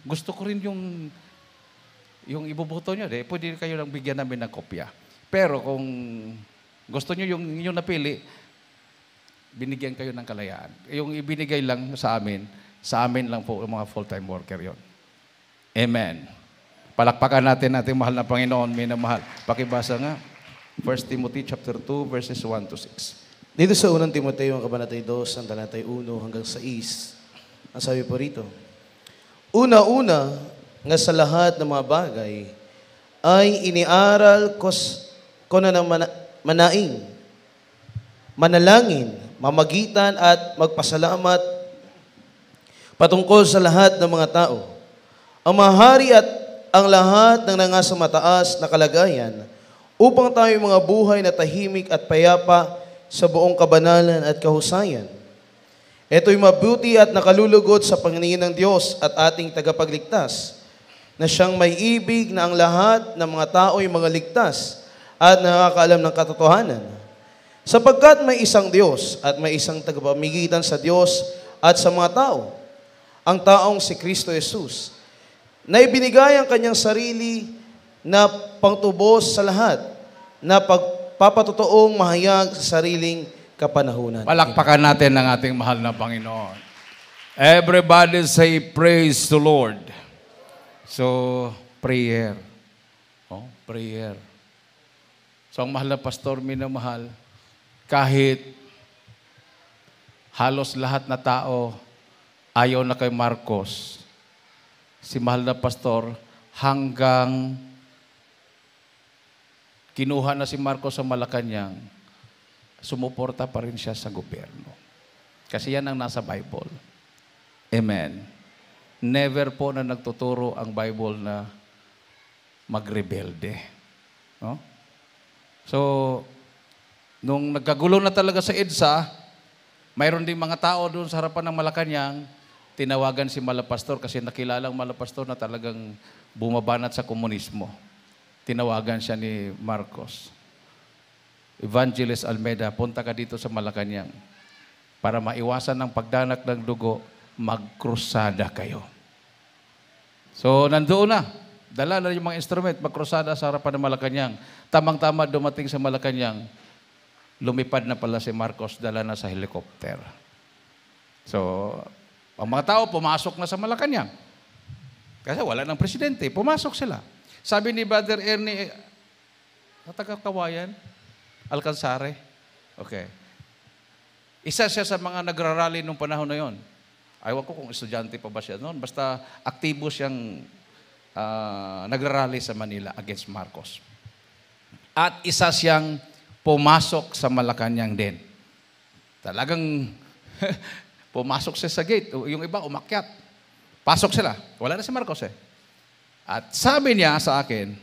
gusto ko rin yung yung ibubuto nyo, eh, pwede kayo lang bigyan namin ng kopya. Pero kung gusto nyo yung inyong napili, binigyan kayo ng kalayaan. Yung ibinigay lang sa amin, sa amin lang po yung mga full-time worker yon. Amen. Palakpakan natin natin mahal na Panginoon, minamahal. Pakibasa nga. 1 Timothy chapter 2 verses 1 to 6. Dito sa unang Timoteo, ang kabanatay 2, ang talatay 1 hanggang 6, ang sabi po rito, Una-una, nga sa lahat ng mga bagay, ay iniaral ko, ko na ng mana, manaing, manalangin, mamagitan at magpasalamat patungkol sa lahat ng mga tao. Ang mahari at ang lahat ng nangasa mataas na kalagayan upang tayo mga buhay na tahimik at payapa sa buong kabanalan at kahusayan. Ito'y mabuti at nakalulugod sa paningin ng Diyos at ating tagapagligtas, na siyang may ibig na ang lahat ng mga tao'y mga ligtas at nakakaalam ng katotohanan. Sapagkat may isang Diyos at may isang tagapamigitan sa Diyos at sa mga tao, ang taong si Kristo Jesus, na ibinigay ang kanyang sarili na pangtubos sa lahat, na pag papatotoong mahayag sa sariling kapanahunan. Palakpakan natin ang ating mahal na Panginoon. Everybody say praise to Lord. So, prayer. Oh, prayer. So, ang mahal na pastor, minamahal, kahit halos lahat na tao ayaw na kay Marcos, si mahal na pastor hanggang Kinuha na si Marcos sa Malacanang, sumuporta pa rin siya sa gobyerno. Kasi yan ang nasa Bible. Amen. Never po na nagtuturo ang Bible na magrebelde. No? So, nung nagkagulo na talaga sa EDSA, mayroon ding mga tao doon sa harapan ng Malacanang, tinawagan si Malapastor kasi nakilalang Malapastor na talagang bumabanat sa komunismo tinawagan siya ni Marcos. Evangelist Almeda, punta ka dito sa Malacanang para maiwasan ng pagdanak ng dugo, magkrusada kayo. So, nandoon na. Dala na yung mga instrument, magkrusada sa harapan ng Malacanang. Tamang-tama dumating sa Malacanang, lumipad na pala si Marcos, dala na sa helicopter. So, ang mga tao pumasok na sa Malacanang. Kasi wala ng presidente, pumasok sila. Sabi ni Brother Ernie, eh, Kawayan, Alcansare. Okay. Isa siya sa mga nagrarally nung panahon na yon. Aywan ko kung estudyante pa ba siya noon. Basta aktibo siyang uh, nagrarally sa Manila against Marcos. At isa siyang pumasok sa Malacanang din. Talagang <laughs> pumasok siya sa gate. Yung iba umakyat. Pasok sila. Wala na si Marcos eh. At sabi niya sa akin,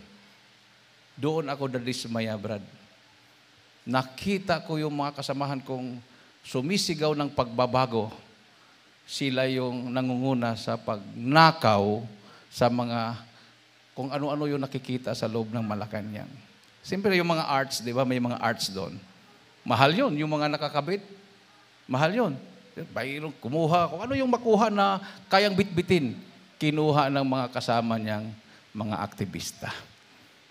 doon ako nadismaya, Brad. Nakita ko yung mga kasamahan kong sumisigaw ng pagbabago. Sila yung nangunguna sa pagnakaw sa mga kung ano-ano yung nakikita sa loob ng Malacanang. Siyempre yung mga arts, di ba? May mga arts doon. Mahal yon yung mga nakakabit. Mahal yon. Bayron, kumuha, kung ano yung makuha na kayang bitbitin kinuha ng mga kasama niyang mga aktivista.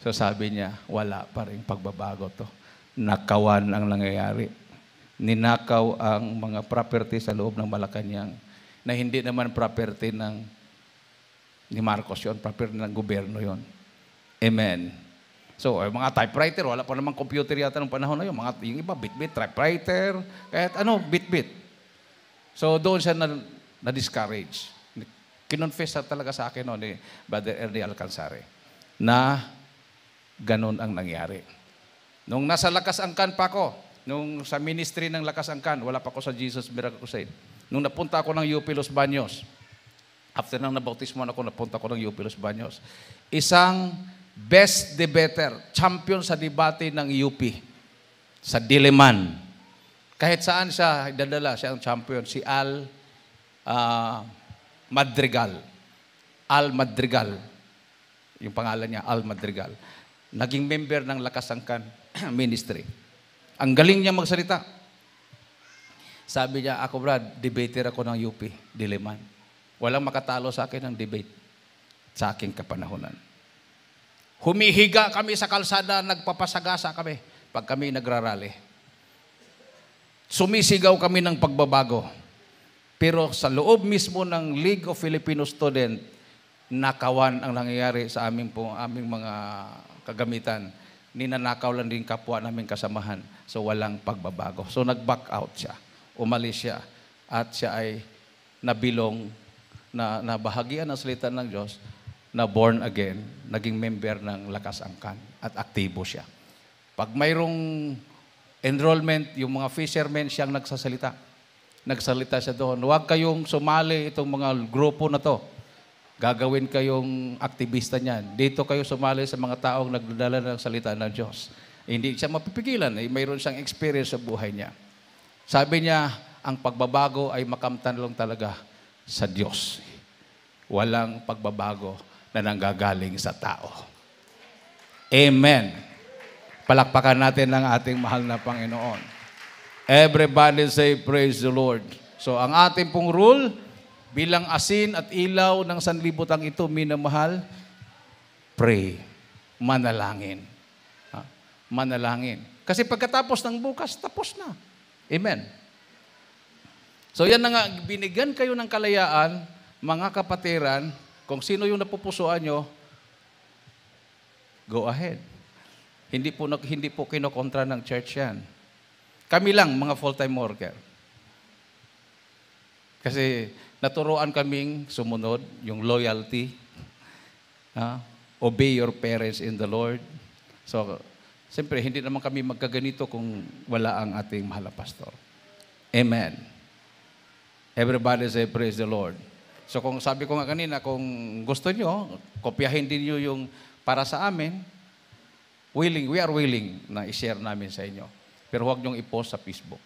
So sabi niya, wala pa rin pagbabago to. Nakawan ang nangyayari. Ninakaw ang mga property sa loob ng Malacanang na hindi naman property ng ni Marcos yon property ng gobyerno yon Amen. So, yung eh, mga typewriter, wala pa namang computer yata ng panahon na yun. Mga, yung iba, bit-bit, typewriter, kahit ano, bit-bit. So, doon siya na, na-discourage kinonfess talaga sa akin noon ni eh, Brother Ernie Alcansare na ganun ang nangyari. Nung nasa Lakas Angkan pa ako, nung sa ministry ng Lakas Angkan, wala pa ako sa Jesus Miracle Crusade. Nung napunta ako ng UP Los Baños, after nang nabautismo ako, napunta ako ng UP Los Baños. Isang best debater, champion sa debate ng UP, sa Diliman. Kahit saan siya dadala, siya ang champion. Si Al uh, Madrigal. Al Madrigal. Yung pangalan niya, Al Madrigal. Naging member ng Lakasangkan <clears throat> Ministry. Ang galing niya magsalita. Sabi niya, ako Brad, debater ako ng UP, Diliman. Walang makatalo sa akin ng debate sa aking kapanahonan. Humihiga kami sa kalsada, nagpapasagasa kami pag kami nagrarali. Sumisigaw kami ng pagbabago. Pero sa loob mismo ng League of Filipino Student, nakawan ang nangyayari sa aming, po, aming mga kagamitan. Ninanakaw lang din kapwa namin kasamahan. So walang pagbabago. So nag-back out siya. Umalis siya. At siya ay nabilong na nabahagian ng salita ng Diyos na born again, naging member ng Lakas Angkan at aktibo siya. Pag mayroong enrollment, yung mga fishermen siyang nagsasalita nagsalita siya doon, huwag kayong sumali itong mga grupo na to. Gagawin kayong aktivista niyan. Dito kayo sumali sa mga taong nagdadala ng salita ng Diyos. Eh, hindi siya mapipigilan. Eh, mayroon siyang experience sa buhay niya. Sabi niya, ang pagbabago ay makamtan lang talaga sa Diyos. Walang pagbabago na nanggagaling sa tao. Amen. Palakpakan natin ang ating mahal na Panginoon. Everybody say, Praise the Lord. So, ang ating pong rule, bilang asin at ilaw ng sanlibutan ito, minamahal, pray, manalangin. Ha? Manalangin. Kasi pagkatapos ng bukas, tapos na. Amen. So yan na nga, binigyan kayo ng kalayaan, mga kapatiran, kung sino yung napupusuan nyo, go ahead. Hindi po, hindi po kinokontra ng church yan. Kami lang, mga full-time worker. Kasi naturoan kaming sumunod, yung loyalty. Uh, obey your parents in the Lord. So, siyempre, hindi naman kami magkaganito kung wala ang ating mahal na pastor. Amen. Everybody say, praise the Lord. So kung sabi ko nga kanina, kung gusto nyo, kopyahin din nyo yung para sa amin, willing, we are willing na i-share namin sa inyo. Pero huwag niyong i-post sa Facebook.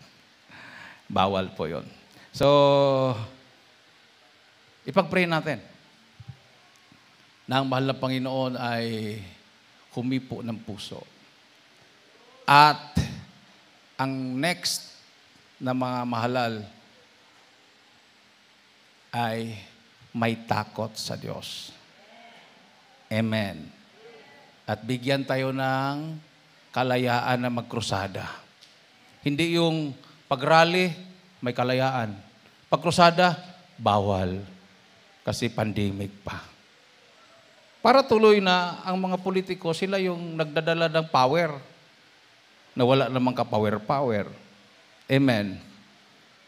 Bawal po yon. So, ipag-pray natin. Na ang mahal na Panginoon ay humipo ng puso. At ang next na mga mahalal ay may takot sa Diyos. Amen. At bigyan tayo ng kalayaan na magkrusada. Hindi yung pagrally, may kalayaan. Pagkrusada, bawal. Kasi pandemic pa. Para tuloy na ang mga politiko, sila yung nagdadala ng power. Na wala namang kapower-power. Amen.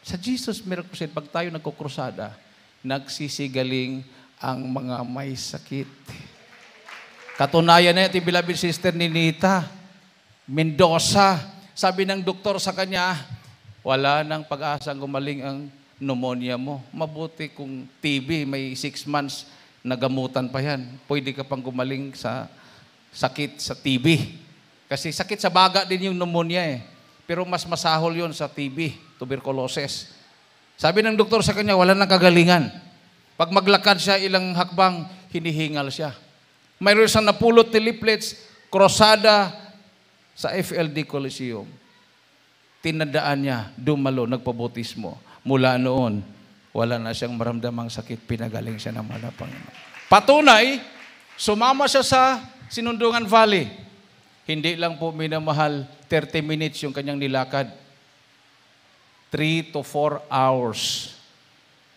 Sa Jesus Miracle Crusade, pag tayo nagkukrusada, nagsisigaling ang mga may sakit. Katunayan na ito, beloved sister ni Nita, Mendoza, sabi ng doktor sa kanya, wala nang pag-asang gumaling ang pneumonia mo. Mabuti kung TB, may 6 months, nagamutan pa yan. Pwede ka pang gumaling sa sakit sa TB. Kasi sakit sa baga din yung pneumonia eh. Pero mas masahol yon sa TB, tuberculosis. Sabi ng doktor sa kanya, wala nang kagalingan. Pag maglakad siya ilang hakbang, hinihingal siya. Mayroon siyang napulot ni leaflets, krosada, sa FLD Coliseum. Tinandaan niya, dumalo, nagpabotismo. Mula noon, wala na siyang maramdamang sakit, pinagaling siya ng mga Panginoon. Patunay, sumama siya sa Sinundungan Valley. Hindi lang po minamahal 30 minutes yung kanyang nilakad. 3 to 4 hours.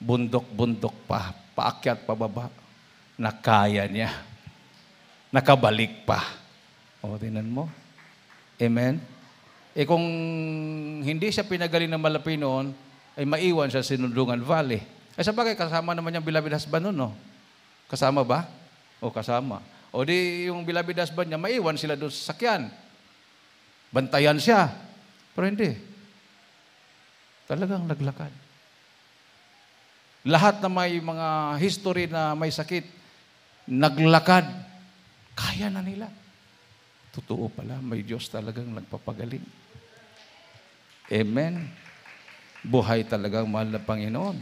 Bundok-bundok pa. Paakyat pababa. Nakaya niya. Nakabalik pa. O, tinan mo. Amen? E kung hindi siya pinagaling ng malapi noon, ay maiwan siya sa Sinundungan Valley. Ay eh, sa bagay, kasama naman yung beloved husband noon, no? Kasama ba? O kasama. O di yung beloved husband niya, maiwan sila doon sa sakyan. Bantayan siya. Pero hindi. Talagang naglakad. Lahat na may mga history na may sakit, naglakad. Kaya na nila. Totoo pala, may Diyos talagang nagpapagaling. Amen. Buhay talagang mahal na Panginoon.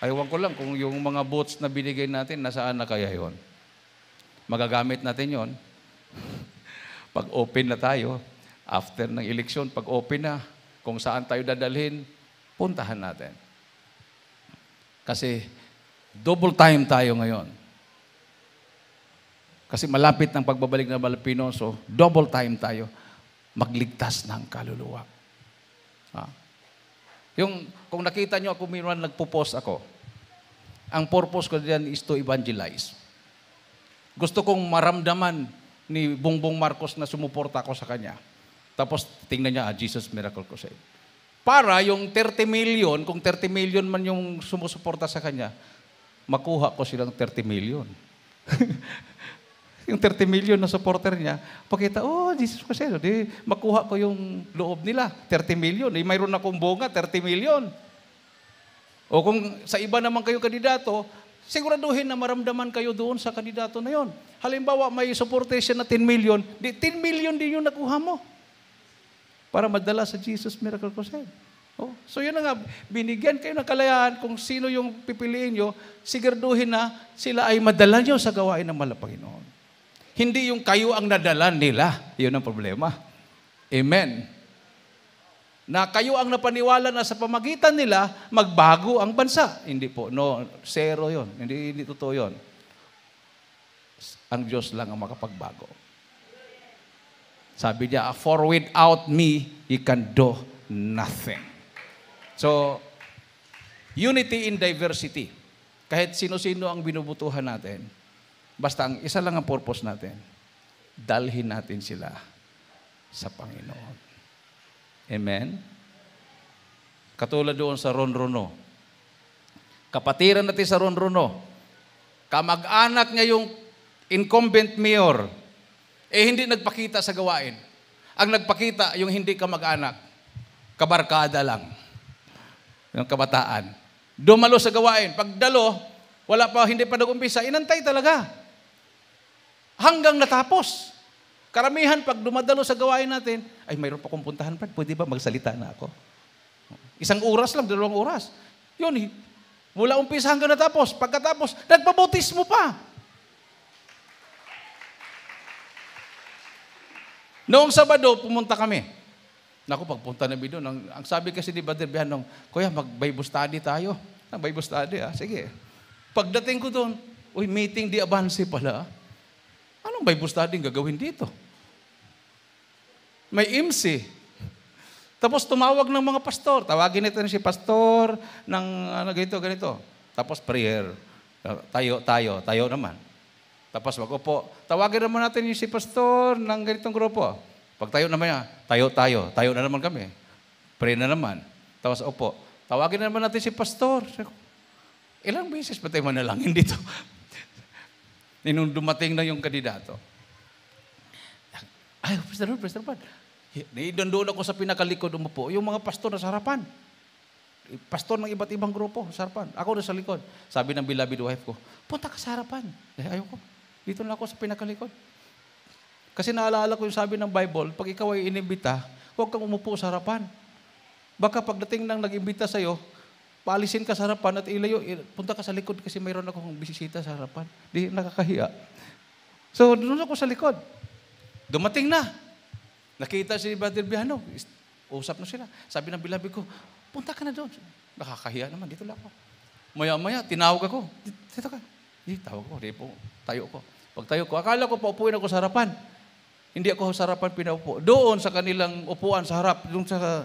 Aywan ko lang kung yung mga boots na binigay natin, nasaan na kaya yon? Magagamit natin yon. <laughs> pag open na tayo, after ng eleksyon, pag open na, kung saan tayo dadalhin, puntahan natin. Kasi double time tayo ngayon kasi malapit ng pagbabalik ng Balpino, so double time tayo magligtas ng kaluluwa. Ha? Yung, kung nakita nyo ako, minsan nagpo-post ako. Ang purpose ko diyan is to evangelize. Gusto kong maramdaman ni Bongbong Marcos na sumuporta ako sa kanya. Tapos tingnan niya, ah, Jesus Miracle Crusade. Para yung 30 million, kung 30 million man yung sumusuporta sa kanya, makuha ko silang 30 million. <laughs> yung 30 million na supporter niya, pakita, oh, Jesus ko Cristo, di makuha ko yung loob nila, 30 million. Eh, mayroon akong bunga, 30 million. O kung sa iba naman kayo kandidato, siguraduhin na maramdaman kayo doon sa kandidato na yon. Halimbawa, may supportation na 10 million, di, 10 million din yung nakuha mo para madala sa Jesus Miracle Crusade. Oh, so yun na nga, binigyan kayo ng kalayaan kung sino yung pipiliin nyo, siguraduhin na sila ay madala nyo sa gawain ng Malapanginoon. Hindi yung kayo ang nadala nila. Yun ang problema. Amen. Na kayo ang napaniwala na sa pamagitan nila, magbago ang bansa. Hindi po. No, zero yon. Hindi, hindi totoo yon. Ang Diyos lang ang makapagbago. Sabi niya, for without me, you can do nothing. So, unity in diversity. Kahit sino-sino ang binubutuhan natin, Basta ang isa lang ang purpose natin, dalhin natin sila sa Panginoon. Amen? Katulad doon sa Ronrono. Kapatiran natin sa Ronrono. Kamag-anak yung incumbent mayor, eh hindi nagpakita sa gawain. Ang nagpakita, yung hindi kamag-anak, kabarkada lang. Yung kabataan. Dumalo sa gawain. Pagdalo, wala pa, hindi pa nag-umpisa, inantay talaga hanggang natapos. Karamihan, pag dumadalo sa gawain natin, ay mayroon pa kong puntahan, Brad, pwede ba magsalita na ako? Isang oras lang, dalawang oras. Yun, eh. mula umpisa hanggang natapos. Pagkatapos, nagpabautismo pa. Noong Sabado, pumunta kami. Naku, pagpunta namin doon, ang, ang sabi kasi ni Brother Bihanong, Kuya, mag-Bible study tayo. Ah, Bible study, ah. Sige. Pagdating ko doon, uy, meeting di abansi pala. Ah. Anong Bible study gagawin dito? May IMSI. Eh. Tapos tumawag ng mga pastor. Tawagin natin si pastor ng ano, ganito, ganito. Tapos prayer. Tayo, tayo, tayo naman. Tapos magupo. Tawagin naman natin yung si pastor ng ganitong grupo. Pag tayo naman niya, tayo, tayo. Tayo na naman kami. Pray na naman. Tapos opo. Tawagin naman natin si pastor. Ilang beses pa tayo manalangin dito? nung dumating na yung kandidato. Ay, Pastor Rod, Pastor Rod. Doon doon ako sa pinakalikod umupo. Yung mga pastor na sa harapan. Pastor ng iba't ibang grupo sa harapan. Ako na sa likod. Sabi ng beloved wife ko, punta ka sa harapan. Eh, ayoko. Dito na ako sa pinakalikod. Kasi naalala ko yung sabi ng Bible, pag ikaw ay inibita, huwag kang umupo sa harapan. Baka pagdating ng nag-imbita sa'yo, Palisin ka sa harapan at ilayo, punta ka sa likod kasi mayroon akong bisita sa harapan. Di nakakahiya. So, doon ako sa likod. Dumating na. Nakita si Brother Biano. Usap na sila. Sabi ng bilabi ko, punta ka na doon. Nakakahiya naman, dito lang ako. Maya-maya, tinawag ako. Dito ka. Di, tawag ko. Di po, tayo ko. Pag tayo ko, akala ko paupuin ako sa harapan. Hindi ako sa harapan pinaupo. Doon sa kanilang upuan sa harap, doon sa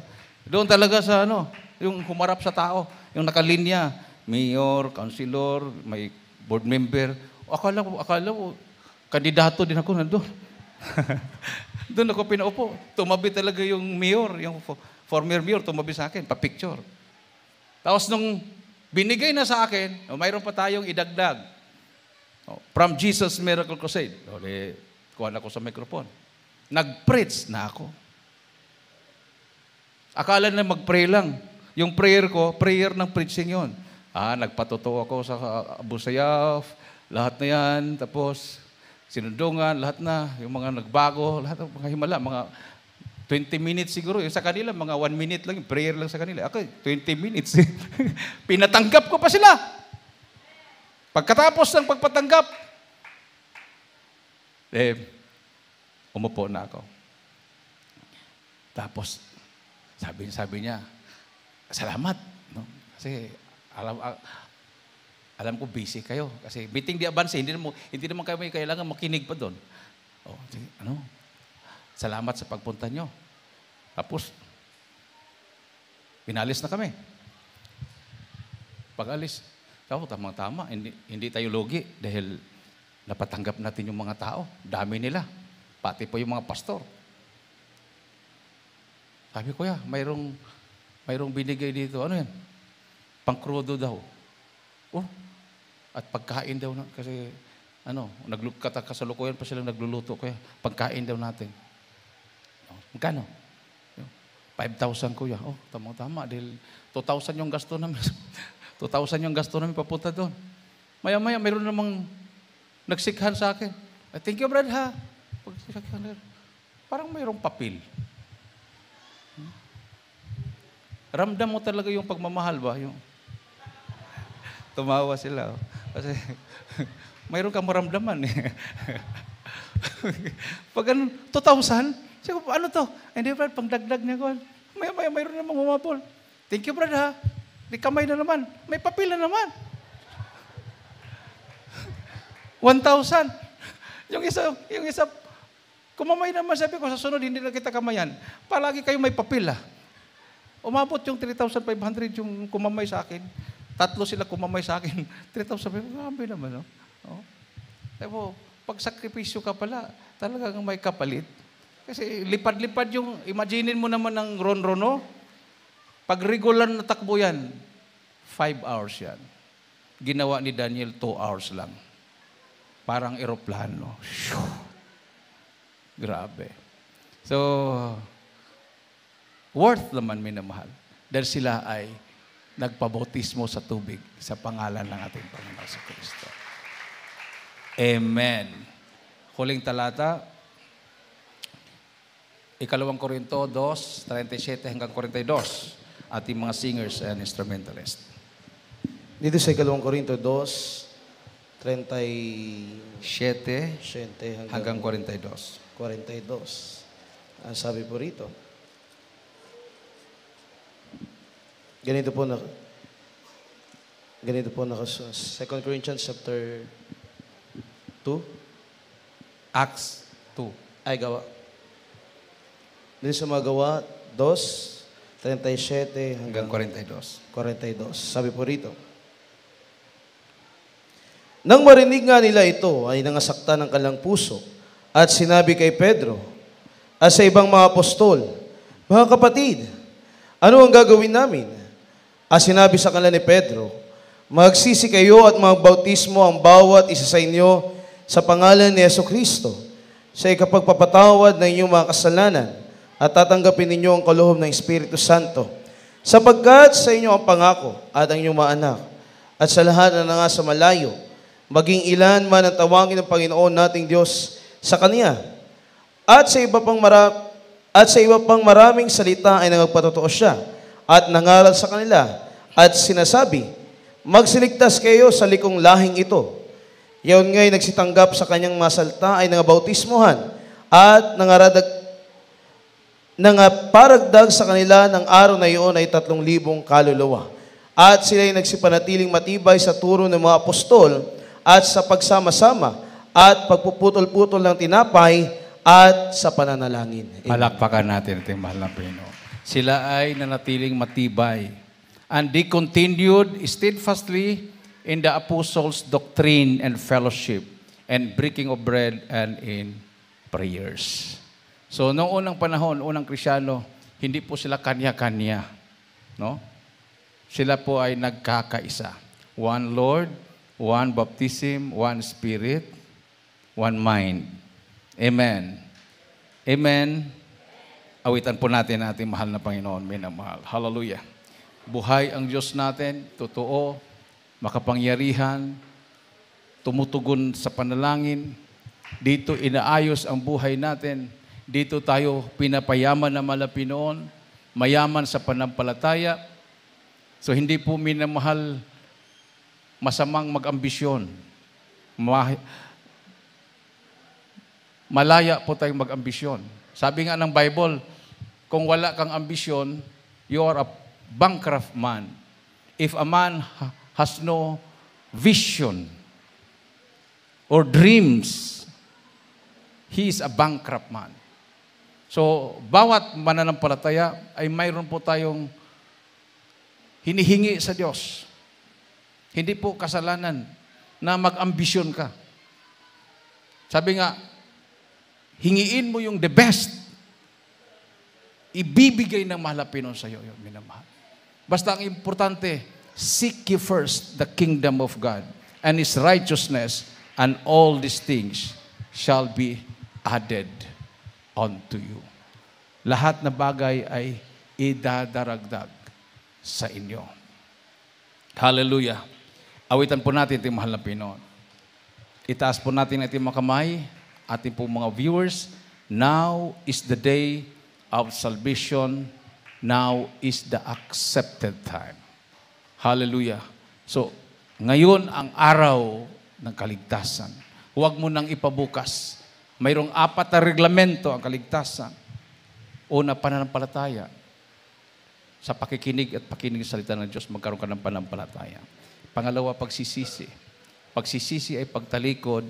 doon talaga sa ano, yung humarap sa tao, yung nakalinya, mayor, councilor, may board member. Akala ko, akala ko, kandidato din ako nandun. <laughs> doon ako pinaupo. Tumabi talaga yung mayor, yung former mayor, tumabi sa akin, pa-picture. Tapos nung binigay na sa akin, oh, mayroon pa tayong idagdag. Oh, from Jesus Miracle Crusade. Uli, kuha na ako sa microphone. Nag-preach na ako. Akala na mag-pray lang. Yung prayer ko, prayer ng preaching yon. Ah, nagpatotoo ako sa Abu ah, Sayyaf, lahat na yan. Tapos, sinundungan, lahat na. Yung mga nagbago, lahat ng mga himala, mga 20 minutes siguro. Yung sa kanila, mga 1 minute lang, prayer lang sa kanila. Ako, 20 minutes. <laughs> Pinatanggap ko pa sila. Pagkatapos ng pagpatanggap, eh, umupo na ako. Tapos, sabi, sabi niya, salamat. No? Kasi alam, alam ko busy kayo. Kasi meeting di advance, eh. hindi naman, hindi naman kayo may kailangan makinig pa doon. Oh, ano? Salamat sa pagpunta nyo. Tapos, pinalis na kami. Pag-alis, ako, tama, tama hindi, hindi tayo logi dahil napatanggap natin yung mga tao. Dami nila. Pati po yung mga pastor. Sabi ko, kuya, mayroong, mayroong binigay dito. Ano yan? Pangkrudo daw. Oh, at pagkain daw na, kasi ano, naglukata kasalukuyan pa silang nagluluto. Kaya pagkain daw natin. Oh, magkano? 5,000 kuya. Oh, tama-tama. Dahil 2,000 yung gasto namin. 2,000 <laughs> yung gasto namin papunta doon. Maya-maya, mayroon namang nagsikhan sa akin. I Thank you, Brad, ha? Parang mayroong papil. Ramdam mo talaga yung pagmamahal ba? Yung... <laughs> Tumawa sila. Oh. Kasi <laughs> mayroon kang maramdaman eh. <laughs> Pag ano, 2,000? Sabi ano to? Hindi, Brad, pangdagdag niya ko. May, may, mayroon namang humabol. Thank you, Brad, ha? Di kamay na naman. May papila na naman. 1,000. Yung isa, yung isa, kumamay naman, sabi ko, sa sunod, hindi na kita kamayan. Palagi kayo may papila. ha? Umabot yung 3,500 yung kumamay sa akin. Tatlo sila kumamay sa akin. 3,500, <laughs> grabe naman, no? Oh. Diba, pag sakripisyo ka pala, talagang may kapalit. Kasi lipad-lipad yung, imaginin mo naman ng ron-rono, pag regular na takbo yan, 5 hours yan. Ginawa ni Daniel 2 hours lang. Parang eroplano. Grabe. So, worth naman minamahal. Dahil sila ay nagpabautismo sa tubig sa pangalan ng ating Panginoon sa Kristo. Amen. Huling talata, ikalawang Korinto 2, 37 hanggang 42, ating mga singers and instrumentalists. Dito sa ikalawang Korinto 2, 37 hanggang, hanggang 42. 42. Ang sabi po rito, Ganito po na Ganito po na nakasus. 2 Corinthians chapter 2. Acts 2. Ay, gawa. Dito sa mga gawa, 2, 37 hanggang, 42. 42. Sabi po rito. Nang marinig nga nila ito, ay nangasakta ng kalang puso at sinabi kay Pedro at sa ibang mga apostol, Mga kapatid, ano ang gagawin namin? At sinabi sa kanila ni Pedro, Magsisi kayo at magbautismo ang bawat isa sa inyo sa pangalan ni Yeso Kristo sa ikapagpapatawad ng inyong mga kasalanan at tatanggapin ninyo ang kaluhom ng Espiritu Santo sapagkat sa inyo ang pangako at ang inyong mga anak at sa lahat na nangasa malayo maging ilan man ang tawagin ng Panginoon nating Diyos sa Kanya at sa iba pang mara at sa iba pang maraming salita ay nagpatotoo siya at nangaral sa kanila at sinasabi, Magsiligtas kayo sa likong lahing ito. Yaon nga'y nagsitanggap sa kanyang masalta ay nangabautismuhan at nangaradag nangaparagdag sa kanila ng araw na iyon ay tatlong libong kaluluwa. At sila ay nagsipanatiling matibay sa turo ng mga apostol at sa pagsama-sama at pagpuputol-putol ng tinapay at sa pananalangin. Amen. Palakpakan natin ating mahal na Pinoon sila ay nanatiling matibay. And they continued steadfastly in the apostles' doctrine and fellowship, and breaking of bread and in prayers. So, noong unang panahon, unang krisyano, hindi po sila kanya-kanya. No? Sila po ay nagkakaisa. One Lord, one baptism, one spirit, one mind. Amen. Amen. Awitan po natin ating mahal na Panginoon, minamahal. Hallelujah. Buhay ang Diyos natin, totoo, makapangyarihan, tumutugon sa panalangin. Dito inaayos ang buhay natin. Dito tayo pinapayaman na malapinoon, mayaman sa panampalataya. So hindi po minamahal masamang mag-ambisyon. malaya po tayong mag-ambisyon sabi nga ng Bible, kung wala kang ambisyon, you are a bankrupt man. If a man has no vision or dreams, he is a bankrupt man. So, bawat mananampalataya ay mayroon po tayong hinihingi sa Diyos. Hindi po kasalanan na mag-ambisyon ka. Sabi nga, Hingiin mo yung the best. Ibibigay ng mahal Pinoy sa iyo, yung minamahal. Basta ang importante, seek ye first the kingdom of God and His righteousness and all these things shall be added unto you. Lahat na bagay ay idadaragdag sa inyo. Hallelujah. Awitan po natin ito mahal na Pinoon. Itaas po natin ito mga kamay ating po mga viewers, now is the day of salvation. Now is the accepted time. Hallelujah. So, ngayon ang araw ng kaligtasan. Huwag mo nang ipabukas. Mayroong apat na reglamento ang kaligtasan. Una, pananampalataya. Sa pakikinig at pakinig sa salita ng Diyos, magkaroon ka ng pananampalataya. Pangalawa, pagsisisi. Pagsisisi ay pagtalikod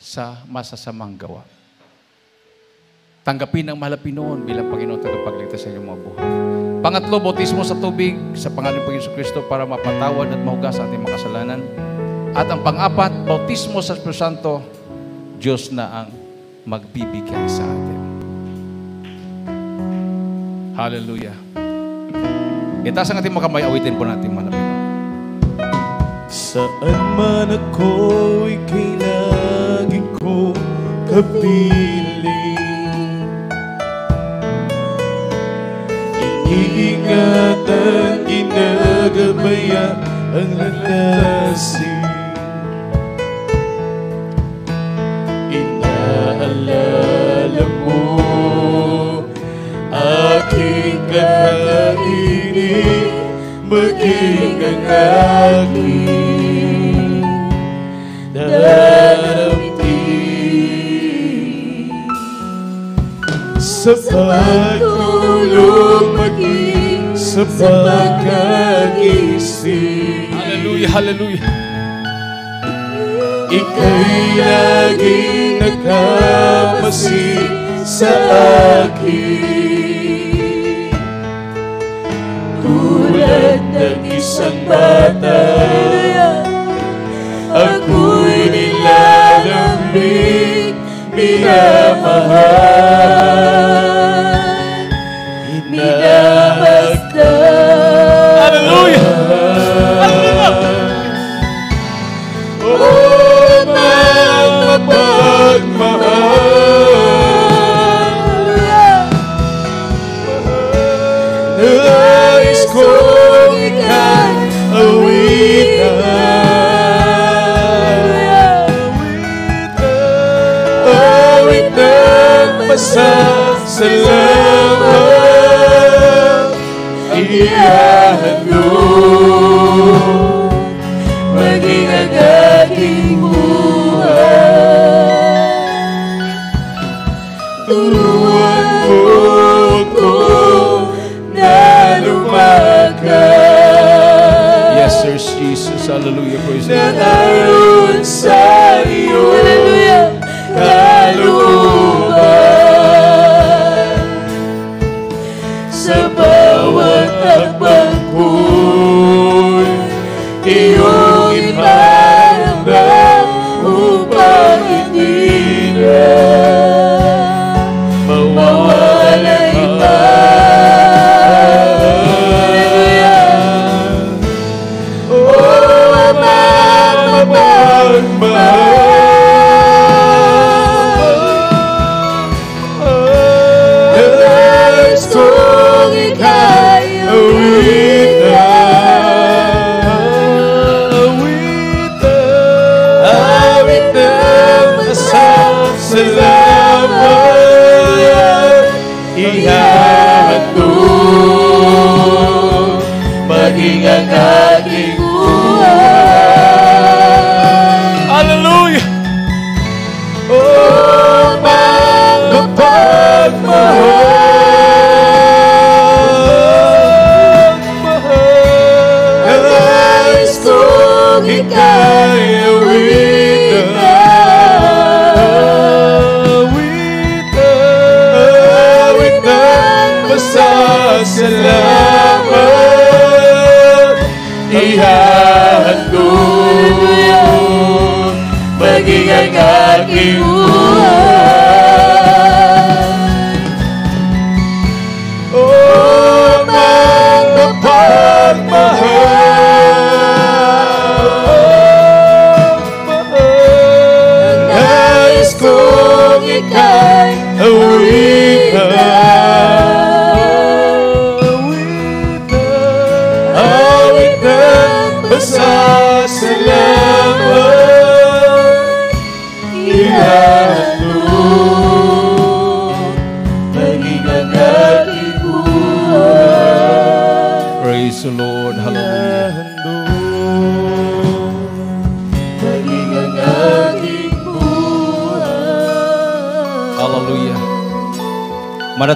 sa masasamang gawa. Tanggapin ang mahal Pinoon bilang Panginoon tagapagligtas sa inyong mga buhay. Pangatlo, bautismo sa tubig sa pangalan ng Yesu Kristo para mapatawad at mahugas sa ating makasalanan. At ang pang-apat, bautismo sa Espiritu Santo, Diyos na ang magbibigay sa atin. Hallelujah. Itaas ang ating mga kamay, awitin po natin malapit. Saan man ako'y kailangan ko kapiling Ini ang kita ang Engletasi Inaalala mo Aking kakainin maging ang aking sa pagtulog maging sa pagkagising. Hallelujah, hallelujah. Ika'y laging nagkapasin sa akin tulad ng isang bata. be ever heard. Hallelujah. Praise the Lord. You.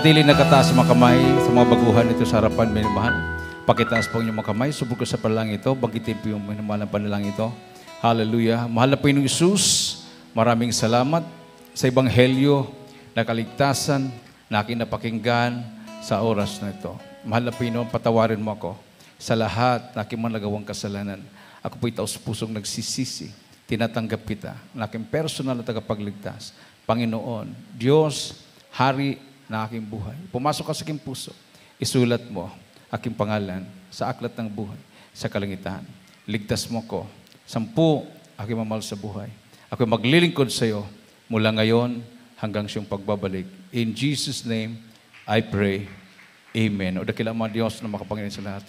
Manatili nagkataas mga kamay sa mga baguhan ito sa harapan, minamahal. Pakitaas po ang inyong mga kamay, subog ko sa palang ito, bagitin po yung minamahal ng panalangin ito. Hallelujah. Mahal na Panginoong Isus, maraming salamat sa Ebanghelyo na kaligtasan na aking napakinggan sa oras na ito. Mahal na Panginoon, patawarin mo ako sa lahat na aking mga nagawang kasalanan. Ako po'y taos pusong nagsisisi. Tinatanggap kita na aking personal na tagapagligtas. Panginoon, Diyos, Hari na aking buhay. Pumasok ka sa aking puso. Isulat mo aking pangalan sa aklat ng buhay, sa kalangitan. Ligtas mo ko. Sampu, aking mamahal sa buhay. Ako maglilingkod sa iyo mula ngayon hanggang siyong pagbabalik. In Jesus' name, I pray. Amen. O dakila mga Diyos na makapangyarihan sa lahat.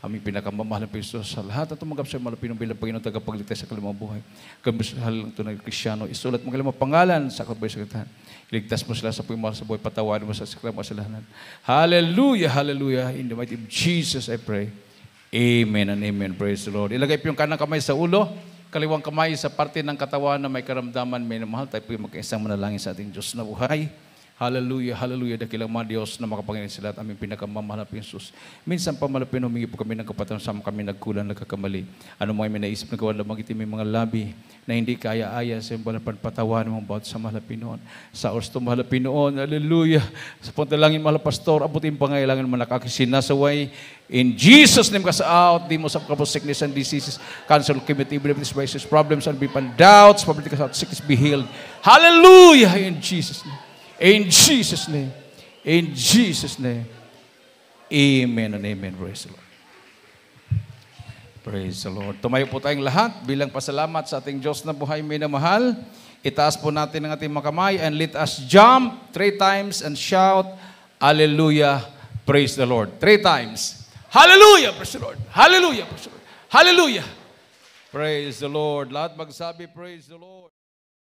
Aming pinakamamahal na Piso sa lahat at tumanggap sa malapinong bilang Panginoon tagapagligtas sa kalimang buhay. Kamisahal ng tunay kristyano, isulat mo kalimang pangalan sa kabay sa katahan. Ligtas mo sila sa pagmamahal sa buhay. Patawarin mo sa sikla mo kasalanan. Hallelujah, hallelujah. In the mighty name of Jesus, I pray. Amen and amen. Praise the Lord. Ilagay po yung kanang kamay sa ulo, kaliwang kamay sa parte ng katawan na may karamdaman, may mahal. Tayo po yung magkaisang manalangin sa ating Diyos na buhay. Hallelujah, hallelujah. Dakilang mga Diyos na makapangyarihan sa at aming pinakamamahal na Jesus. Minsan pa malapin humingi po kami ng kapatang sama kami nagkulang, nagkakamali. Ano mga may naisip na gawa lamang itim mga labi na hindi kaya-aya sa iyong balapan patawan mong bawat sa mahal Pinoon. Sa orsto mahal Pinoon, hallelujah. Sa pantalangin mahal pastor, abutin pangailangan way. Eh. In Jesus name cast out demons of couple sickness and diseases. Cancel committee, of problems and be doubts, public cast sickness be healed. Hallelujah in Jesus name. In Jesus' name. In Jesus' name. Amen and amen. Praise the Lord. Praise the Lord. Tumayo po tayong lahat bilang pasalamat sa ating Diyos na buhay minamahal. Itaas po natin ang ating mga kamay and let us jump three times and shout, Hallelujah, praise the Lord. Three times. Hallelujah, praise the Lord. Hallelujah, praise the Lord. Hallelujah. Praise the Lord. Lahat magsabi, praise the Lord.